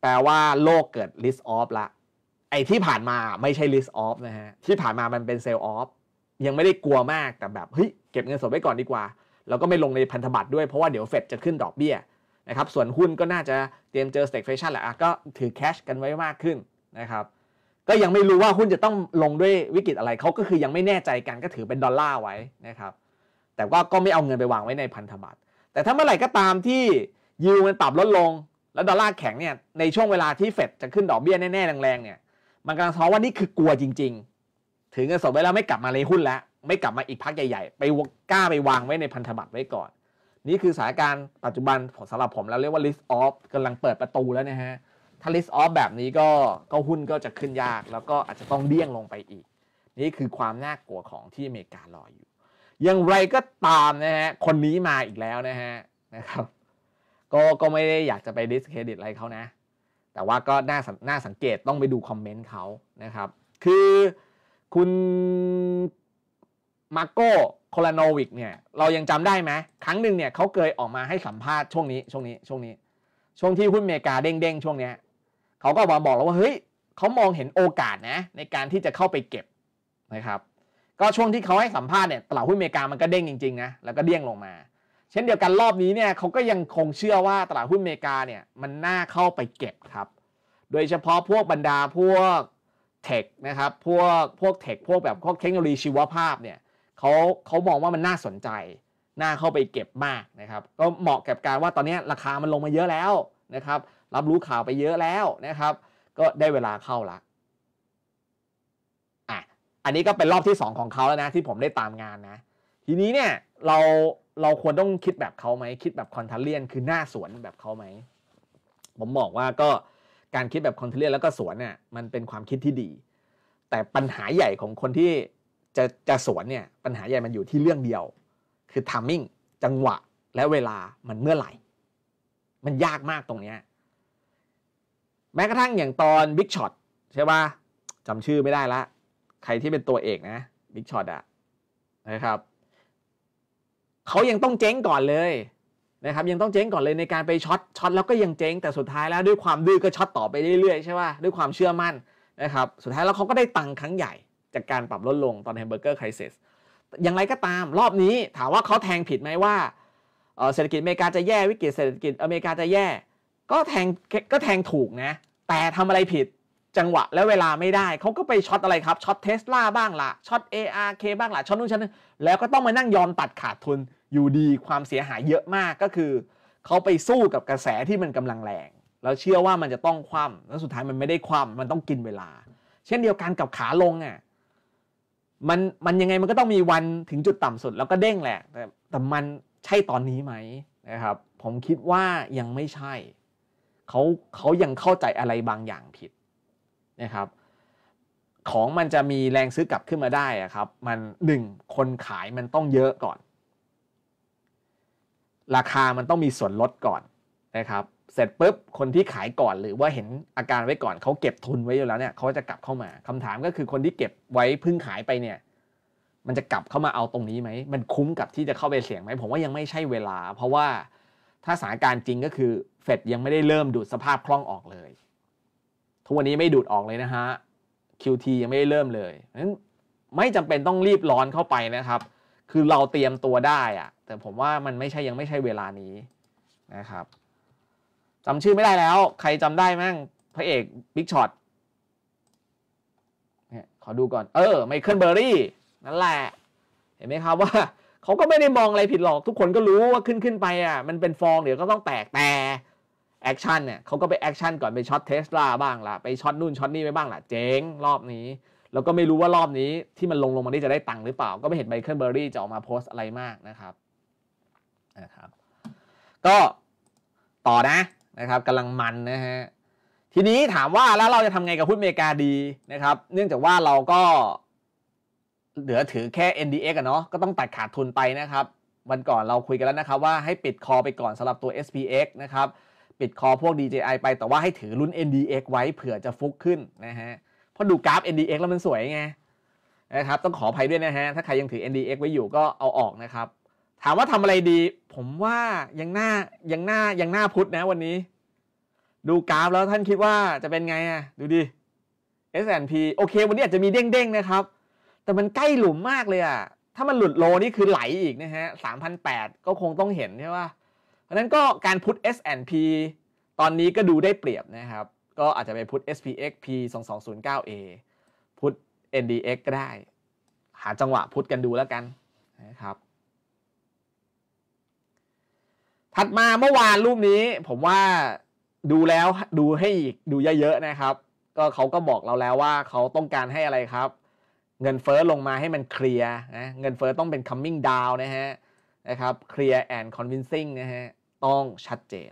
แปลว่าโลกเกิดลิสออฟละไอ้ที่ผ่านมาไม่ใช่ลิสออฟนะฮะที่ผ่านมามันเป็นซลล์ออฟยังไม่ได้กลัวมากแต่แบบเฮ้ยเก็บเงินสดไว้ก่อนดีกว่าเราก็ไม่ลงในพันธบัตรด้วยเพราะว่าเดี๋ยวเฟดจะขึ้นดอกเบี้ยนะครับส่วนหุ้นก็น่าจะเตรียมเจอสเต็กเฟชั่นแหละก็ถือแคชกันไว้มากขึ้นนะครับก็ยังไม่รู้ว่าหุ้นจะต้องลงด้วยวิกฤตอะไรเขาก็คือยังไม่แน่ใจกันก็ถือเป็นดอลลาร์ไว้นะครับแต่ว่าก็ไม่เอาเงินไปวางไว้ในพันธบัตรแต่ถ้าเมื่อไหร่ก็ตามที่ยูมันปรับลดลง แล้วดอลลาร์แข็งเนี่ยในช่วงเวลาที่เฟดจะขึ้นดอกเบี้ยแน่ๆแรงๆเนี่ยมันกำลังท้อว่านี่คือกลัวจริง ๆถือเงินสดไว้แล้วไม่กลับมาเลยหุ้นแล้วไม่กลับมาอีกพักใหญ่ ๆ ไปกล้าไปวางไว้ในพันธบัตรไว้ก่อน นี่คือสถานการณ์ปัจจุบันสำหรับผมแล้วเรียกว่า list off กำลังเปิดประตูแล้วนะฮะ ถ้า list off แบบนี้ก็ก็หุ้นก็จะขึ้นยาก แล้วก็อาจจะต้องเลี่ยงลงไปอีก นี่คือความน่ากลัวของที่อเมริการออยู่ อย่างไรก็ตามนะฮะคนนี้มาอีกแล้วนะฮะนะครับ ก็ก็ไม่ได้อยากจะไปดิสเครดิตอะไรเขานะ แต่ว่าก็น่าน่าสังเกตต้องไปดูคอมเมนต์เขานะครับ คือคุณมาโก้โคลาโนวิกเนี่ย เรายังจำได้ไหมครั้งหนึ่งเนี่ยเขาเคยออกมาให้สัมภาษณ์ช่วงนี้ ช่วงนี้ ช่วงนี้ ช่วงที่หุ้นอเมริกาเด้งๆ ช่วงเนี้ยเขาก็มาบอกแล้วว่า เฮ้ยเขามองเห็นโอกาสนะ ในการที่จะเข้าไปเก็บ นะครับ ก็ช่วงที่เขาให้สัมภาษณ์เนี่ย ตลาดหุ้นอเมริกา มันก็เด้งจริงๆ นะ แล้วก็เด้งลงมา เช่นเดียวกันรอบนี้ เนี่ยเขาก็ยังคงเชื่อว่า ตลาดหุ้นอเมริกา เนี่ย มันน่าเข้าไปเก็บครับ โดยเฉพาะพวกบรรดาพวกเทคนะครับ พวกพวกเทคพวกแบบพวกเทคโนโลยีชีวภาพเนี่ยเขา เขามองว่ามันน่าสนใจ น่าเข้าไปเก็บมากนะครับ ก็เหมาะกับการว่าตอนนี้ราคามันลงมาเยอะแล้วนะครับ รับรู้ข่าวไปเยอะแล้วนะครับ ก็ได้เวลาเข้าละ อ่ะ อันนี้ก็เป็นรอบที่ 2 ของเขาแล้วนะ ที่ผมได้ตามงานนะ ทีนี้เนี่ย เรา เราควรต้องคิดแบบเขาไหม คิดแบบคอนเทเลียนคือหน้าสวนแบบเขาไหม ผมบอกว่าก็การคิดแบบคอนเทเลียนแล้วก็สวนเนี่ยมันเป็นความคิดที่ดี แต่ปัญหาใหญ่ของคนที่จะจะสวนเนี่ยปัญหาใหญ่มันอยู่ที่เรื่องเดียว คือทัมมิ่งจังหวะและเวลามันเมื่อไหร่มันยากมากตรงเนี้ยแม้กระทั่งอย่างตอนบิ๊กช็อตใช่ป่ะจำชื่อไม่ได้ละใครที่เป็นตัวเอกนะบิ๊กช็อตอะนะครับเขายังต้องเจ๊งก่อนเลยนะครับยังต้องเจ๊งก่อนเลยในการไปช็อตช็อตแล้วก็ยังเจ๊งแต่สุดท้ายแล้วด้วยความดื้อก็ช็อตต่อไปเรื่อยๆ ใช่ป่ะด้วยความเชื่อมั่นนะครับสุดท้ายแล้วเขาก็ได้ตังค์ครั้งใหญ่จากการปรับลดลงตอนแฮมเบอร์เกอร์คริสอย่างไรก็ตามรอบนี้ถามว่าเขาแทงผิดไหมว่า เศรษฐกิจอเมริกาจะแย่วิกฤตเศรษฐกิจอเมริกาจะแย่ ก็แทงก็แทงถูกนะ แต่ทำอะไรผิดจังหวะ และเวลาไม่ได้เขาก็ไปช็อตอะไรครับช็อตเทสลาบ้างละ่ะช็อต ARK บ้างละ่ะช็อตนู่นช็อตนี้แล้วก็ต้องมานั่งยอมตัดขาดทุนอยู่ดีความเสียหายเยอะมากก็คือเขาไปสู้กับกระแสที่มันกำลังแรง แล้วเชื่อว่ามันจะต้องคว่ำแล้วสุดท้ายมันไม่ได้คว่ำมันต้องกินเวลา เช่นเดียวกันกับขาลงอะ่ะมันมันยังไงมันก็ต้องมีวันถึงจุดต่ำสุดแล้วก็เด้งแหละ แต่แต่มันใช่ตอนนี้ไหมนะครับ ผมคิดว่ายังไม่ใช่ เขาเขายังเข้าใจอะไรบางอย่างผิดนะครับ ของมันจะมีแรงซื้อกลับขึ้นมาได้ครับ มันหนึ่งคนขายมันต้องเยอะก่อน ราคามันต้องมีส่วนลดก่อนนะครับเสร็จปุ๊บคนที่ขายก่อนหรือว่าเห็นอาการไว้ก่อนเขาเก็บทุนไว้อยู่แล้วเนี่ยเขาจะกลับเข้ามาคำถามก็คือคนที่เก็บไว้พึ่งขายไปเนี่ย มันจะกลับเข้ามาเอาตรงนี้ไหมมันคุ้มกับที่จะเข้าไปเสี่ยงไหมผมว่ายังไม่ใช่เวลา เพราะว่าถ้าสถานการณ์จริงก็คือเฟดยังไม่ได้เริ่มดูดสภาพคล่องออกเลย ทุกวันนี้ไม่ดูดออกเลยนะฮะ QT ยังไม่ได้เริ่มเลยนั้นไม่จำเป็นต้องรีบร้อนเข้าไปนะครับ คือเราเตรียมตัวได้อะแต่ผมว่ามันไม่ใช่ยังไม่ใช่เวลานี้นะครับจำชื่อไม่ได้แล้ว ใครจำได้มั่งพระเอกบิ๊กช็อตเนี่ยขอดูก่อน เออไมเคิลเบอร์รี่ นั่นแหละ เห็นไหมครับว่า เขาก็ไม่ได้มองอะไรผิดหรอกทุกคนก็รู้ว่าขึ้นขึ้นไปอ่ะ มันเป็นฟอง เดี๋ยวก็ต้องแตกแต่แอคชั่นเนี่ยเขาก็ไปแอคชั่นก่อน ไปช็อตเทสลาบ้างละไปช็อตนู่นช็อตนี่ไปบ้างละเจ๋งรอบนี้ แล้วก็ไม่รู้ว่ารอบนี้ที่มันลงลงมานี่จะได้ตังค์หรือเปล่า ก็ไม่เห็นไมเคิลเบอร์รี่จะออกมาโพสอะไรมากนะครับนะครับก็ต่อนะนะครับ กำลังมันนะฮะ ทีนี้ถามว่าแล้วเราจะทำไงกับหุ้นเมกาดีนะครับ เนื่องจากว่าเราก็ เหลือถือแค่ NDX อะเนาะก็ต้องตัดขาดทุนไปนะครับ วันก่อนเราคุยกันแล้วนะครับ ว่าให้ปิดคอไปก่อนสำหรับตัว SPX นะครับปิดคอพวก DJI ไปแต่ว่าให้ถือรุ่น NDX ไว้เผื่อจะฟุกขึ้นนะฮะ เพราะดูกราฟ NDX แล้วมันสวยไงนะครับต้องขออภัยด้วยนะฮะถ้าใครยังถือ NDX ไว้อยู่ก็เอาออกนะครับถามว่าทำอะไรดี ผมว่ายังหน้ายังหน้ายังหน้าพุทธนะวันนี้ ดูกราฟแล้วท่านคิดว่าจะเป็นไงอ่ะ ดูดิ S&P โอเค วันนี้อาจจะมีเด้ง ๆ นะครับ แต่มันใกล้หลุมมากเลยอ่ะถ้ามันหลุดโลนี่คือไหลอีกนะฮะสามพันแปดก็คงต้องเห็นใช่ป่ะเพราะนั้นก็การพุทธ S&P ตอนนี้ก็ดูได้เปรียบนะครับ ก็อาจจะไปพุทธ SPX P 2 2 0 9 A พุทธ NDX ก็ได้ หาจังหวะพุทธกันดูแล้วกันนะครับถัดมาเมื่อวานรูปนี้ ผมว่าดูแล้วดูให้อีกดูเยอะๆนะครับก็เขาก็บอกเราแล้วว่าเขาต้องการให้อะไรครับ เงินเฟอ้อลงมาให้มันเคลียร์นะเงินเฟอ้อต้องเป็น coming down นะฮะนะครับเค clear and convincing นะฮะต้องชัดเจน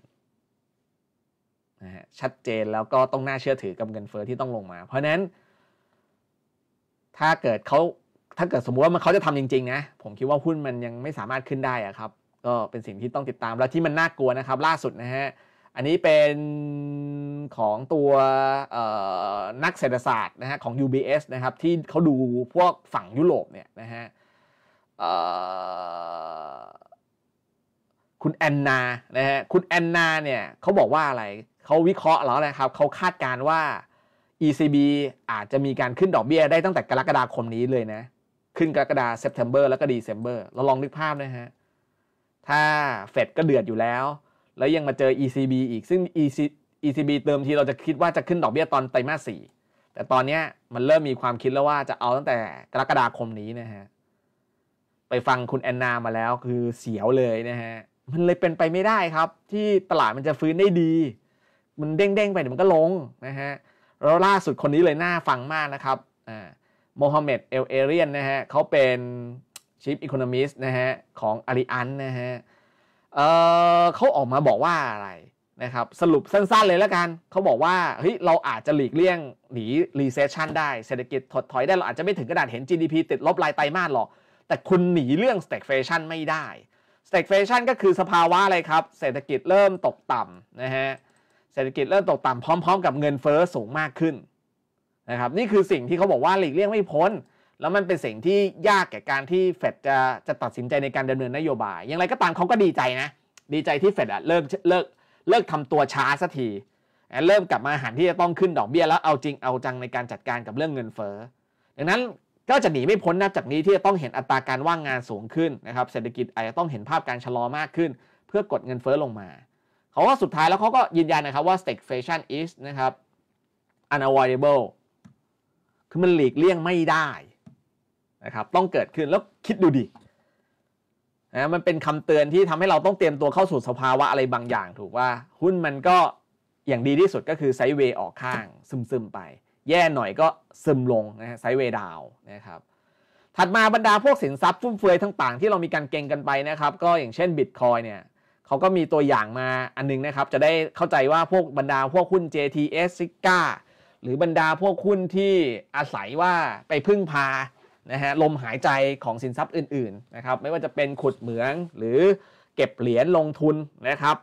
นะฮะชัดเจนแล้วก็ต้องน่าเชื่อถือกับเงินเฟอ้อที่ต้องลงมา เพราะนั้น ถ้าเกิดเขาถ้าเกิดสมมติว่ามันเขาจะทำจริงๆ นะ ผมคิดว่าหุ้นมันยังไม่สามารถขึ้นได้อะครับก็เป็นสิ่งที่ต้องติดตามแล้วที่มันน่ากลัวนะครับ ล่าสุดนะฮะอันนี้เป็นของตัวนักเศรษฐศาสตร์นะฮะของ UBS นะครับที่เขาดูพวกฝั่งยุโรปเนี่ยนะฮะคุณแอนนา นะฮะคุณแอนนาเนี่ยเขาบอกว่าอะไรเขาวิเคราะห์แล้วนะครับเขาคาดการว่า ECB อาจจะมีการขึ้นดอกเบี้ยได้ตั้งแต่กรกฎาคมนี้เลยนะขึ้นกรกฎาคมเซปเทมเบอร์แล้วก็ดีเซมเบอร์เราลองนึกภาพนะฮะถ้าเฟดก็เดือดอยู่แล้ว แล้วยังมาเจอ ECB อีกซึ่ง EC b เติมทีเราจะคิดว่าจะขึ้นดอกเบี้ยตอนไตรมาสสี่แต่ตอนนี้มันเริ่มมีความคิดแล้วว่าจะเอาตั้งแต่กรกฎาคมนี้นะฮะไปฟังคุณแอนนามาแล้ว คือเสียวเลยนะฮะมันเลยเป็นไปไม่ได้ครับ ที่ตลาดมันจะฟื้นได้ดี มันเด้งๆ ไปเดี๋ยวมันก็ลงนะฮะแล้วล่าสุดคนนี้เลย น่าฟังมากนะครับอ่าโมฮัมเหม็ดเอลเอเรียนนะฮะเขาเป็นชีฟอิคโนมิส i นะฮะ ของอาริอันนะฮะเเขาออกมาบอกว่าอะไร นะครับ สรุปสั้นๆเลยแล้วกัน เขาบอกว่าเฮ้ยเราอาจจะหลีกเลี่ยง หนีรีเซชชันได้ เศรษฐกิจถดถอยได้ เราอาจจะไม่ถึงกระดาษเห็น GDP ติดลบราย ไตรมาสหรอก แต่คุณหนีเรื่องสเต็กเฟชชันไม่ได้สเต็กเฟชชันก็คือสภาวะอะไรครับ เศรษฐกิจเริ่มตกต่ำนะฮะเศรษฐกิจเริ่มตกต่ำพร้อม ๆ กับเงินเฟอ้อสูงมากขึ้นนะครับนี่คือสิ่งที่เขาบอกว่าหลีกเลี่ยงไม่พ้นแล้วมันเป็นสิ่งที่ยากแก่การที่เฟดจะจะตัดสินใจในการดำเนินนโยบายอย่างไร ก็ตามเขาก็ดีใจนะ ดีใจที่เฟดอะเลิกเลิกเลิกทำตัวช้าสักทีเริ่มกลับมาหันที่จะต้องขึ้นดอกเบี้ยแล้วเอาจริงเอาจังในการจัดการกับเรื่องเงินเฟ้อ ดังนั้นก็จะหนีไม่พ้นนะจากนี้ที่จะต้องเห็นอัตราการว่างงานสูงขึ้นนะครับ เศรษฐกิจอาจจะต้องเห็นภาพการชะลอมากขึ้นเพื่อกดเงินเฟ้อลงมา เขาก็สุดท้ายแล้วเขาก็ยืนยันนะครับว่า stagflation is นะครับ unavoidable คือมันหลีกเลี่ยงไม่ได้นะครับต้องเกิดขึ้นแล้วคิดดูดินะมันเป็นคำเตือนที่ทำให้เราต้องเตรียมตัวเข้าสู่สภาวะอะไรบางอย่างถูกว่าหุ้นมันก็อย่างดีที่สุดก็คือไซเวย์ออกข้างซึมซึมไป แย่หน่อยก็ซึมลงนะฮะไซเวย์ดาวนะครับถัดมาบรรดาพวกสินทรัพย์ฟุ่มเฟือยทั้งต่างที่เรามีการเก่งกันไปนะครับ ก็อย่างเช่นบิตคอยเนี่ยเขาก็มีตัวอย่างมาอันนึงนะครับจะได้เข้าใจว่าพวกบรรดาพวกหุ้น JTS ซิก้าหรือบรรดาพวกหุ้นที่อาศัยว่าไปพึ่งพานะฮะลมหายใจของสินทรัพย์อื่นๆนะครับไม่ว่าจะเป็นขุดเหมืองหรือเก็บเหรียญลงทุนนะครับ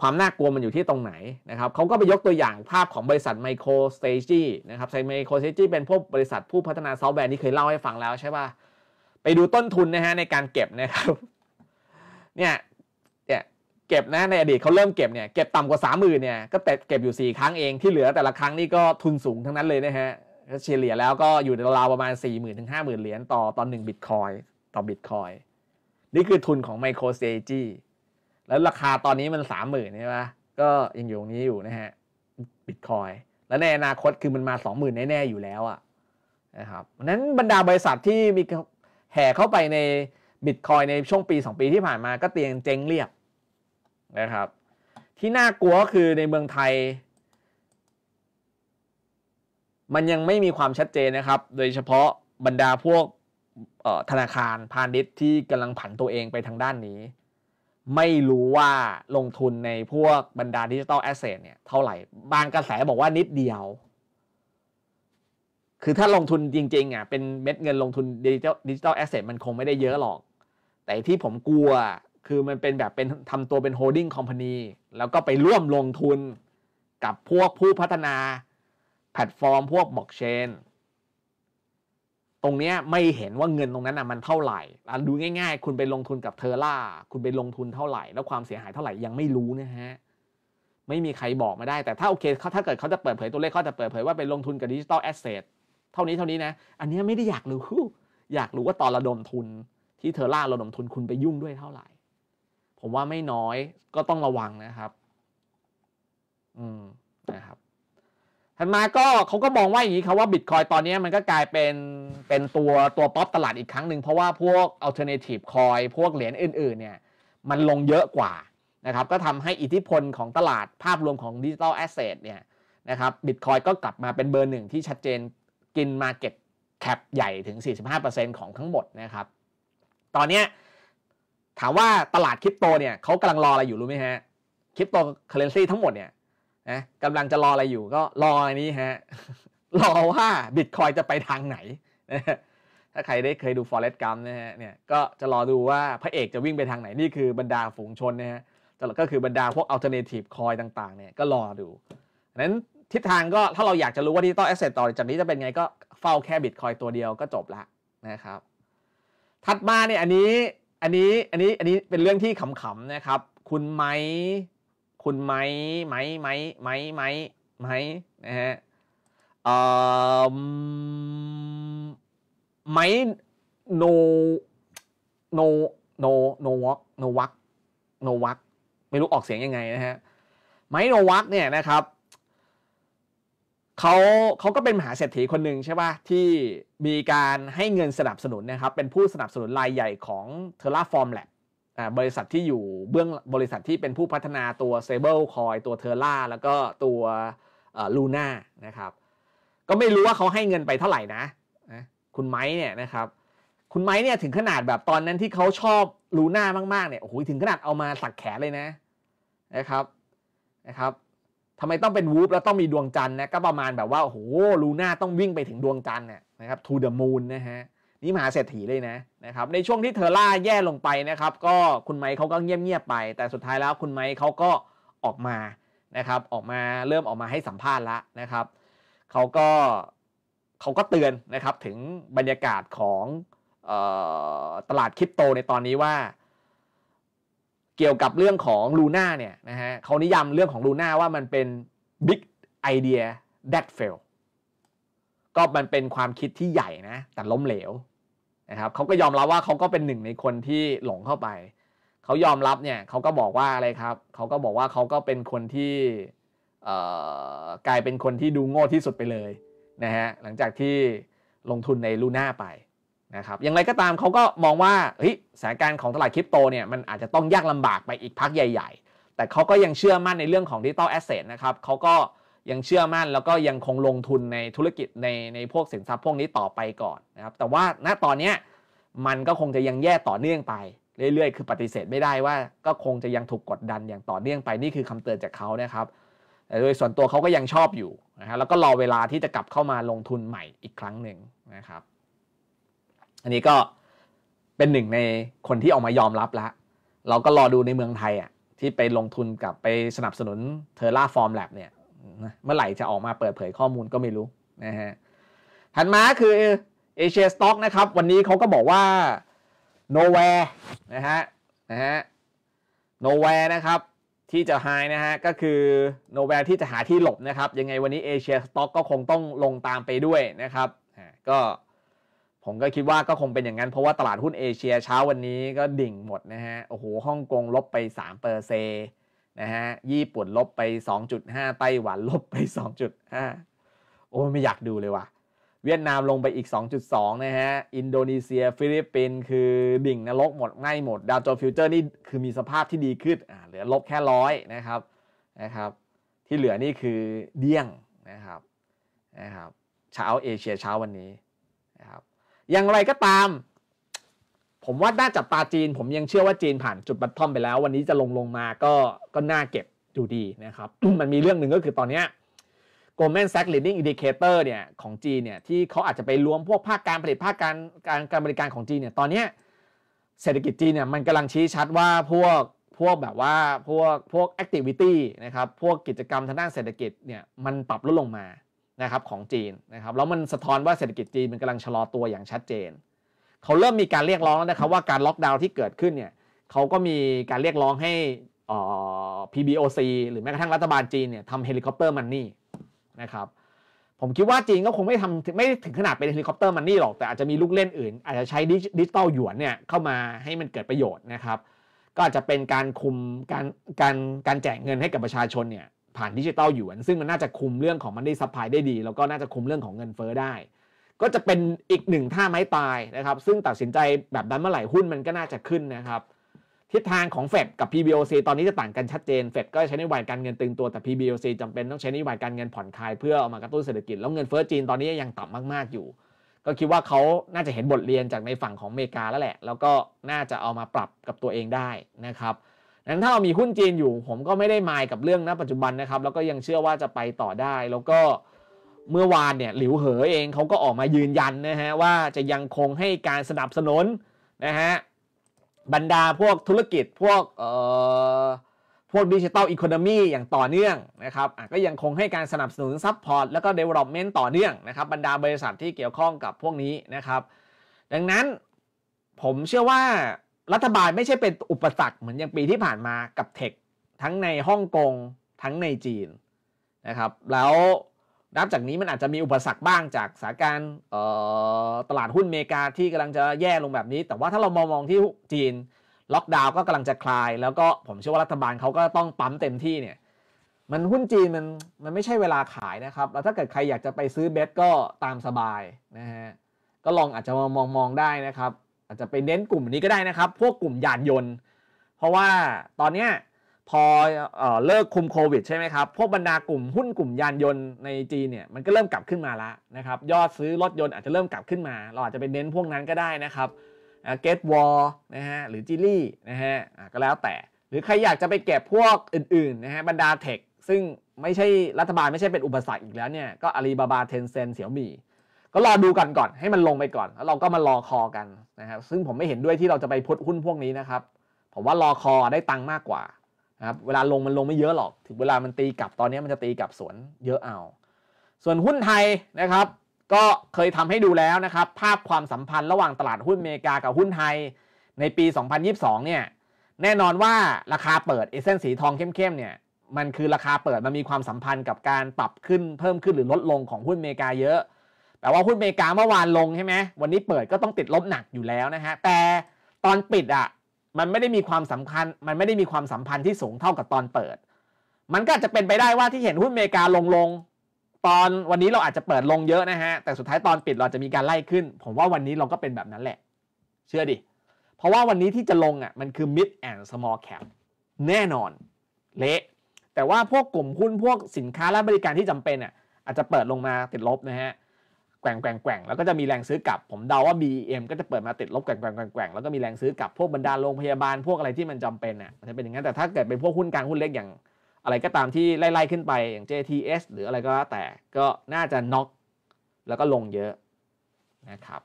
ความน่ากลัวมันอยู่ที่ตรงไหนนะครับเขาก็ไปยกตัวอย่างภาพของบริษัทไมโครสเตจีนะครับไซไมโครสเตจีเป็นพวกบริษัทผู้พัฒนาซอฟต์แวร์ที่เคยเล่าให้ฟังแล้วใช่ป่ะ ไปดูต้นทุนนะฮะในการเก็บนะครับเนี่ยเนี่ยเก็บนะในอดีตเขาเริ่มเก็บเนี่ยเก็บต่ำกว่าสามหมื่นเนี่ยก็แต่เก็บอยู่สี่ครั้งเองที่เหลือแต่ละครั้งนี่ก็ทุนสูงทั้งนั้นเลยนะฮะเฉลี่ยแล้วก็อยู่ในราวประมาณ 4 0 0 0 0 ถึง 50,000 เหรียญต่อตอนหนึ่งบิตคอยต่อบิตคอยนี่คือทุนของ Micro s t r a t e g y แล้วราคาตอนนี้มัน 30,000ใช่ไหมก็ยังอยู่ตรงนี้อยู่นะฮะบิตคอยแล้วในอนาคตคือมันมา 20,000 แน่ ๆ อยู่แล้วอะนะครับนั้นบรรดาบริษัทที่มีแห่เข้าไปในบิตคอยในช่วงปี 2 ปีที่ผ่านมาก็เตียงเจ๊งเรียบนะครับ ที่น่ากลัวคือในเมืองไทยมันยังไม่มีความชัดเจนนะครับ โดยเฉพาะบรรดาพวกธนาคารพาณิชย์ที่กำลังผันตัวเองไปทางด้านนี้ ไม่รู้ว่าลงทุนในพวกบรรดาดิจิตอลแอสเซทเนี่ยเท่าไหร่ บางกระแสบอกว่านิดเดียว คือถ้าลงทุนจริงๆอ่ะเป็นเม็ดเงินลงทุนดิจิตอลดิจิตอลแอสเซทมันคงไม่ได้เยอะหรอก แต่ที่ผมกลัวคือมันเป็นแบบเป็นทำตัวเป็นโฮลดิ่งคอมพานีแล้วก็ไปร่วมลงทุนกับพวกผู้พัฒนาพลตฟอร์มพวกบล็อกเชน ตรงนี้ไม่เห็นว่าเงินตรงนั้น่ะมันเท่าไหร่ดูง่ายๆ คุณไปลงทุนกับเทอร่า คุณไปลงทุนเท่าไหร่ แล้วความเสียหายเท่าไหร่ยังไม่รู้นะฮะ ไม่มีใครบอกมาได้ แต่ถ้าโอเคเขาถ้าเกิดเขาจะเปิดเผยตัวเลขเขาจะเปิดเผยว่าไปลงทุนกับดิจิตอลแอสเซทเท่านี้เท่านี้นะ อันนี้ไม่ได้อยากรู้อยากรู้ว่าตอนระดมทุน ที่เทอร่าระดมทุนคุณไปยุ่งด้วยเท่าไหร่ ผมว่าไม่น้อยก็ต้องระวังนะครับ อืมนะครับถัดมาก็เขาก็มองว่าอย่างนี้ครับว่าบิตคอยตอนนี้มันก็กลายเป็น เป็นตัวตัวป๊อปตลาดอีกครั้งหนึ่งเพราะว่าพวกอัลเทอร์เนทีฟคอยพวกเหรียญอื่นๆเนี่ยมันลงเยอะกว่านะครับก็ทำให้อิทธิพลของตลาดภาพรวมของดิจิทัลแอสเซทเนี่ยนะครับบิตคอยก็กลับมาเป็นเบอร์หนึ่งที่ชัดเจนกินมาเก็ตแคปใหญ่ถึง 45%ของทั้งหมดนะครับตอนนี้ถามว่าตลาดคริปโตเนี่ยเขากำลังรออะไรอยู่รู้ไหมฮะคริปโตเคเรนซีทั้งหมดเนี่ยนะกำลังจะรออะไรอยู่ก็รออันนี้ฮะ รอว่าบิตคอยจะไปทางไหนนะถ้าใครได้เคยดู Forest g u m มนะฮะ เนี่ยก็จะรอดูว่าพระเอกจะวิ่งไปทางไหน นี่คือบรรดาฝูงชนนะฮะก็คือบรรดาพวก alternative coin ต่างๆเนี่ยก็รอดูนั้นทิศทางก็ถ้าเราอยากจะรู้ว่าที่ต้องแอสเซทต่อจากนี้จะเป็นไงก็เฝ้าแค่บิตคอยตัวเดียวก็จบละนะครับ ถัดมาเนี่ยอันนี้ อันนี้ อันนี้ อันนี้เป็นเรื่องที่ขำ ๆ นะครับ คุณไมคุณไม้ไม้ไม้ไม้ไม้ไม้นะฮะไม้โนโนโนโนวักโนวักโนวัก ไม่รู้ออกเสียงยังไงนะฮะไมโนวักเนี่ยนะครับเขาเขาก็เป็นมหาเศรษฐีคนหนึ่งใช่ป่ะที่มีการให้เงินสนับสนุนนะครับเป็นผู้สนับสนุนรายใหญ่ของ Terraform Lab บริษัทที่อยู่เบื้องบริษัทที่เป็นผู้พัฒนาตัว s a b l e c o i ตัว Terra แล้วก็ตัวลูน่านะครับก็ไม่รู้ว่าเขาให้เงินไปเท่าไหร่นะ คุณไม้เนี่ยนะครับ คุณไม้เนี่ยถึงขนาดแบบตอนนั้นที่เขาชอบลูน่ามาก ๆเนี่ยโอ้โหถึงขนาดเอามาสักแขนเลยนะ นะครับนะครับทำไมต้องเป็นวูฟแล้วต้องมีดวงจันทร์นะก็ประมาณแบบว่าโอ้โหลูน่าต้องวิ่งไปถึงดวงจันทร์เนี่ยนะครับทูเดอะมูนนะฮะนี่มหาเศรษฐีเลยนะนะครับในช่วงที่เธอร่าแย่ลงไปนะครับ ก็คุณไมค์เขาก็เงียบๆไป แต่สุดท้ายแล้วคุณไมค์เขาก็ออกมานะครับออกมาเริ่มออกมาให้สัมภาษณ์ละนะครับเขาก็เขาก็เตือนนะครับถึงบรรยากาศของออตลาดคริปโตในตอนนี้ว่าเกี่ยวกับเรื่องของลูน่าเนี่ยนะฮะเขานิยามเรื่องของลูน่าว่ามันเป็นบิ๊กไอเดีย a ด f เฟลก็มันเป็นความคิดที่ใหญ่นะแต่ล้มเหลวนะครับเขาก็ยอมรับว่าเขาก็เป็นหนึ่งในคนที่หลงเข้าไปเขายอมรับเนี่ยเขาก็บอกว่าอะไรครับเขาก็บอกว่าเขาก็เป็นคนที่กลายเป็นคนที่ดูโง่ที่สุดไปเลยนะฮะหลังจากที่ลงทุนในลูน่าไปนะครับอย่างไรก็ตามเขาก็มองว่าเฮ้ยสถานการณ์ของตลาดคริปโตเนี่ยมันอาจจะต้องยากลำบากไปอีกพักใหญ่ๆ แต่เขาก็ยังเชื่อมั่นในเรื่องของดิจิตอลแอสเซทนะครับเขาก็ยังเชื่อมั่นแล้วก็ยังคงลงทุนในธุรกิจในในพวกสินทรัพย์พวกนี้ต่อไปก่อนนะครับแต่ว่าณตอนนี้มันก็คงจะยังแย่ต่อเนื่องไปเรื่อยๆ คือปฏิเสธไม่ได้ว่าก็คงจะยังถูกกดดันอย่างต่อเนื่องไปนี่คือคำเตือนจากเขานะครับแต่โดยส่วนตัวเขาก็ยังชอบอยู่นะฮะแล้วก็รอเวลาที่จะกลับเข้ามาลงทุนใหม่อีกครั้งหนึ่งนะครับ อันนี้ก็เป็นหนึ่งในคนที่ออกมายอมรับแล้วเราก็รอดูในเมืองไทยอ่ะที่ไปลงทุนกับไปสนับสนุนเทอร่าฟอร์มแลบเนี่ยเมื่อไหร่จะออกมาเปิดเผยข้อมูลก็ไม่รู้นะฮะ ถัดมาคือเอเชียสต็อกนะครับวันนี้เขาก็บอกว่าโนเวร์นะฮะนะฮะโนเวร์นะครับ ที่จะหายนะฮะก็คือโนเวร์ที่จะหาที่หลบนะครับ ยังไงวันนี้เอเชียสต็อกก็คงต้องลงตามไปด้วยนะครับก็ผมก็คิดว่าก็คงเป็นอย่างนั้นเพราะว่าตลาดหุ้นเอเชียเช้าวันนี้ก็ดิ่งหมดนะฮะโอ้โหฮ่องกงลบไป3เปอร์เซนะฮะญี่ปุ่นลบไป 2.5 ไต้หวันลบไป 2.5โอ้ไม่อยากดูเลยว่ะเวียดนามลงไปอีก 2.2 นะฮะ อินโดนีเซียฟิลิปปินส์คือดิ่งนรกหมดง่ายหมดดาวโจฟิวเจอร์นี่คือมีสภาพที่ดีขึ้นอ่าเหลือลบแค่ร้อยนะครับนะครับ ที่เหลือนี่คือเดี่ยงนะครับนะครับเช้าเอเชียเช้าวันนี้นะครับอย่างไรก็ตามผมว่าน่าจับตาจีน ผมยังเชื่อว่าจีนผ่านจุดบัตทอมไปแล้ว วันนี้จะลงลงมาก็ก็น่าเก็บดูดีนะครับ มันมีเรื่องหนึ่งก็คือตอนนี้ Goldman Sachs Leading Indicator เนี่ย ของจีนเนี่ย ที่เขาอาจจะไปรวมพวกภาคการผลิตภาคการการการบริการของจีนเนี่ย ตอนนี้เศรษฐกิจจีนเนี่ย มันกำลังชี้ชัดว่าพวกพวกแบบว่าพวกพวกแอคทิวิตี้นะครับพวกกิจกรรมทางด้านเศรษฐกิจเนี่ยมันปรับลดลงมานะครับของจีนนะครับแล้วมันสะท้อนว่าเศรษฐกิจจีนมันกำลังชะลอตัวอย่างชัดเจนเขาเริ่มมีการเรียกร้องแล้วนะครับว่าการล็อกดาวน์ที่เกิดขึ้นเนี่ยเขาก็มีการเรียกร้องให้ PBOC หรือแม้กระทั่งรัฐบาลจีนเนี่ยทำเฮลิคอปเตอร์มันนี่นะครับ ผมคิดว่าจีนก็คงไม่ทำไม่ถึงขนาดเป็นเฮลิคอปเตอร์มันนี่หรอกแต่อาจจะมีลูกเล่นอื่น อาจจะใช้ดิจิตอลหยวนเนี่ยเข้ามาให้มันเกิดประโยชน์นะครับ ก็อาจจะเป็นการคุมการการการแจกเงินให้กับประชาชนเนี่ยผ่านดิจิตอลหยวนซึ่งมันน่าจะคุมเรื่องของมันได้ซัพพลายได้ดีแล้วก็น่าจะคุมเรื่องของเงินเฟ้อได้ก็จะเป็นอีกหนึ่งท่าไม้ตายนะครับ ซึ่งตัดสินใจแบบนั้นเมื่อไหร่หุ้นมันก็น่าจะขึ้นนะครับ ทิศทางของเฟดกับ PBOC ตอนนี้จะต่างกันชัดเจนเฟดก็ใช้นโยบายการเงินตึงตัวแต่ PBOC จำเป็นต้องใช้นโยบายการเงินผ่อนคลายเพื่อเอามากระตุ้นเศรษฐกิจ แล้วเงินเฟ้อจีนตอนนี้ยังต่ำมากๆ อยู่ ก็คิดว่าเขาน่าจะเห็นบทเรียนจากในฝั่งของอเมริกาแล้วแหละ แล้วก็น่าจะเอามาปรับกับตัวเองได้นะครับงนั้นถ้าเรามีหุ้นจีนอยู่ ผมก็ไม่ได้มายกับเรื่องณปัจจุบันนะครับแล้วก็ยังเชื่อว่าจะไปต่อได้แล้วก็เมื่อวานเนี่ยหลิวเหอเองเขาก็ออกมายืนยันนะฮะว่าจะยังคงให้การสนับสนุนนะฮะบรรดาพวกธุรกิจ พวกเอ่อพวกดิจิทัลอีโคโนมีอย่างต่อเนื่องนะครับก็ยังคงให้การสนับสนุนซัพพอร์ตแล้วก็เดเวล็อปเมนต์ต่อเนื่องนะครับบรรดาบริษัทที่เกี่ยวข้องกับพวกนี้นะครับ ดังนั้นผมเชื่อว่ารัฐบาลไม่ใช่เป็นอุปสรรคเหมือนอย่างปีที่ผ่านมากับเทค ทั้งในฮ่องกงทั้งในจีนนะครับแล้วนับจากนี้มันอาจจะมีอุปสรรคบ้างจากสถานการณ์ตลาดหุ้นอเมริกาที่กำลังจะแย่ลงแบบนี้ แต่ว่าถ้าเรามองมองที่จีนล็อกดาวน์ก็กำลังจะคลายแล้วก็ผมเชื่อว่ารัฐบาลเขาก็ต้องปั๊มเต็มที่เนี่ยมันหุ้นจีนมันมันไม่ใช่เวลาขายนะครับ แล้วถ้าเกิดใครอยากจะไปซื้อเบสก็ตามสบายนะฮะก็ลองอาจจะมองมองได้นะครับ อาจจะไปเน้นกลุ่มนี้ก็ได้นะครับ พวกกลุ่มยานยนต์เพราะว่าตอนเนี้ยพอเอเลิกคุมโควิดใช่ไหมครับ พวกบรรดากลุ่มหุ้นกลุ่มยานยนต์ในจีนเนี่ย มันก็เริ่มกลับขึ้นมาแล้วนะครับ ยอดซื้อรถยนต์อาจจะเริ่มกลับขึ้นมา เราอาจจะไปเน้นพวกนั้นก็ได้นะครับเกตวอลนะฮะ หรือจิลี่นะฮะ ก็แล้วแต่ หรือใครอยากจะไปเก็บพวกอื่นๆนะฮะ บรรดาเทค ซึ่งไม่ใช่รัฐบาล ไม่ใช่เป็นอุปสรรคอีกแล้วเนี่ย ก็อาลีบาบาเทนเซนเสี่ยวมี่ก็รอดูกันก่อน ให้มันลงไปก่อน แล้วเราก็มารอคอกันนะครับซึ่งผมไม่เห็นด้วยที่เราจะไปพุดหุ้นพวกนี้นะครับผมว่ารอคอได้ตังค์มากกว่านะครับเวลาลงมันลงไม่เยอะหรอกถึงเวลามันตีกลับตอนนี้มันจะตีกลับสวนเยอะเอา ส่วนหุ้นไทยนะครับ ก็เคยทำให้ดูแล้วนะครับภาพความสัมพันธ์ระหว่างตลาดหุ้นอเมริกากับหุ้นไทยในปี 2022 เนี่ยแน่นอนว่าราคาเปิดเอเซนสีทองเข้มๆเนี่ยมันคือราคาเปิดมันมีความสัมพันธ์กับการปรับขึ้นเพิ่มขึ้นหรือลดลงของหุ้นอเมริกาเยอะแปลว่าหุ้นอเมริกาเมื่อวานลงใช่ไหมวันนี้เปิดก็ต้องติดลบหนักอยู่แล้วนะฮะแต่ตอนปิดอะ่ะมันไม่ได้มีความสำคัญมันไม่ได้มีความสัมพันธ์ที่สูงเท่ากับตอนเปิด มันก็จจะเป็นไปได้ว่าที่เห็น หุ้นอเมริกาลงลงตอนวันนี้เราอาจจะเปิดลงเยอะนะฮะ แต่สุดท้ายตอนปิดเราจะมีการไล่ขึ้น ผมว่าวันนี้เราก็เป็นแบบนั้นแหละ เชื่อดิ เพราะว่าวันนี้ที่จะลงอ่ะมันคือ mid and small cap แน่นอน เละ แต่ว่าพวกกลุ่มหุ้นพวกสินค้าและบริการที่จำเป็นอ่ะอาจจะเปิดลงมาติดลบนะฮะแกว่งแกว่งแกว่งแล้วก็จะมีแรงซื้อกลับผมเดาว่า BEM ก็จะเปิดมาติดลบแกว่งแกว่งแกว่งแกว่งแล้วก็มีแรงซื้อกลับ พวกบรรดาโรงพยาบาลพวกอะไรที่มันจำเป็นอ่ะมันจะเป็นอย่างนั้น แต่ถ้าเกิดเป็นพวกหุ้นกลางหุ้นเล็กอย่าง อะไรก็ตามที่ไล่ๆขึ้นไปอย่าง JTS หรืออะไรก็แล้วแต่ก็น่าจะน็อกแล้วก็ลงเยอะ นะครับ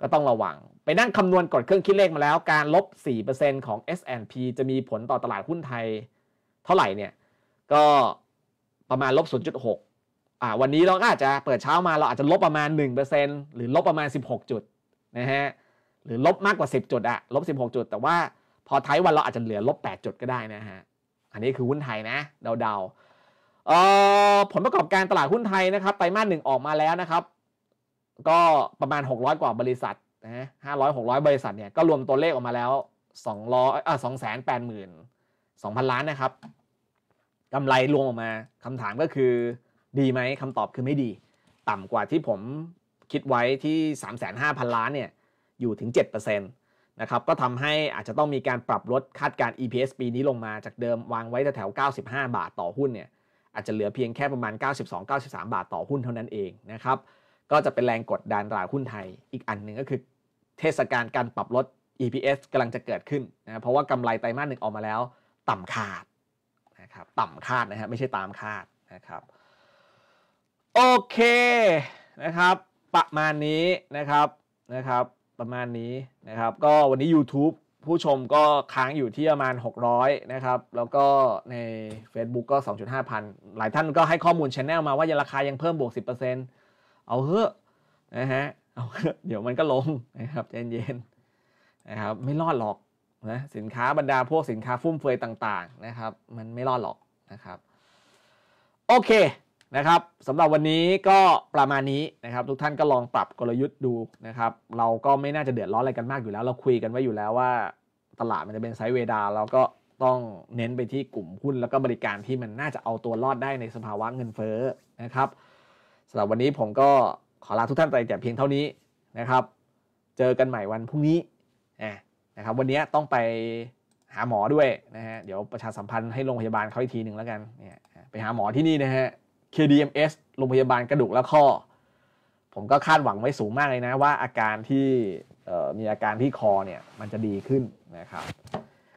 ก็ต้องระวังไปนั่งคำนวณกดเครื่องคิดเลขมาแล้วการลบ4%ของ S&P จะมีผลต่อตลาดหุ้นไทย เท่าไหร่เนี่ยก็ประมาณลบ0.6่าวันนี้เราก็อาจจะเปิดเช้ามาเราอาจจะลบประมาณ1%หรือลบประมาณ16จุดนะฮะหรือลบมากกว่า 10จุดอะลบ16จุด แต่ว่าพอท้ายวันเราอาจจะเหลือลบ8จุดก็ได้นะฮะอันนี้คือหุ้นไทยนะเดาๆเอ่อผลประกอบการตลาดหุ้นไทยนะครับไตรมาสหนึ่งออกมาแล้วนะครับก็ประมาณ 600 กว่าบริษัทนะห้าร้อยหกร้อยบริษัทเนี่ยก็รวมตัวเลขออกมาแล้วสองร้อยอ่ะสองแสนแปดหมื่นสองพันล้านนะครับกำไรรวมออกมาคำถามก็คือดีไหมคำตอบคือไม่ดี ต่ำกว่าที่ผมคิดไว้ที่ 3 5 0 0 0 ล้านเนี่ยอยู่ถึง7%นะครับก็ทำให้อาจจะต้องมีการปรับลดคาดการ EPS ปีนี้ลงมาจากเดิมวางไว้แถวๆ95 บาทต่อหุ้นเนี่ยอาจจะเหลือเพียงแค่ประมาณ 92-93 บาทต่อหุ้นเท่านั้นเองนะครับก็จะเป็นแรงกดดันราหุ้นไทย อีกอันหนึ่งก็คือเทศกาลการปรับลด EPS กำลังจะเกิดขึ้นนะเพราะว่ากำไรไตรมาสหนึ่งออกมาแล้ว ต่ำคาดนะครับต่ำคาดนะฮะไม่ใช่ตามคาดนะครับโอเคนะครับ ประมาณนี้นะครับนะครับ ประมาณนี้นะครับ ก็วันนี้ YouTube ผู้ชมก็ค้างอยู่ที่ประมาณ600นะครับ แล้วก็ใน Facebook ก็ 2.5พันหลายท่านก็ให้ข้อมูลช anel มาว่ายังราคายังเพิ่มบวก10%เอาเถอะนะฮะเอาเดี๋ยวมันก็ลงนะครับใจเย็นๆนะครับไม่รอดหรอกนะสินค้าบรรดาพวกสินค้าฟุ่มเฟือยต่างๆนะครับ มันไม่รอดหรอกนะครับ โอเคนะครับสำหรับวันนี้ก็ประมาณนี้นะครับ ทุกท่านก็ลองปรับกลยุทธ์ดูนะครับ เราก็ไม่น่าจะเดือดร้อนอะไรกันมากอยู่แล้วเราคุยกันไว้อยู่แล้วว่า ตลาดมันจะเป็นไซด์เวดาเราก็ต้องเน้นไปที่กลุ่มหุ้นแล้วก็บริการที่มันน่าจะเอาตัวรอดได้ในสภาวะเงินเฟ้อนะครับสำหรับวันนี้ผมก็ขอลาทุกท่านไปแต่เพียงเท่านี้นะครับ เจอกันใหม่วันพรุ่งนี้นะครับวันนี้ต้องไปหาหมอด้วยนะฮะเดี๋ยวประชาสัมพันธ์ให้โรงพยาบาลเขาอีกทีหนึ่งแล้วกันเนี่ยไปหาหมอที่นี่นะฮะ KDMS โรงพยาบาลกระดูกและข้อ ผมก็คาดหวังไว้สูงมากเลยนะว่าอาการที่มีอาการที่คอเนี่ย มันจะดีขึ้นนะครับ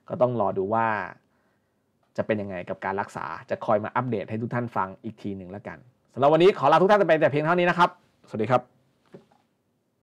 ก็ต้องรอดูว่า จะเป็นยังไงกับการรักษาจะคอยมาอัปเดตให้ทุกท่านฟังอีกทีหนึ่งแล้วกันสำหรับวันนี้ขอลาทุกท่านไปแต่เพียงเท่านี้นะครับ สวัสดีครับ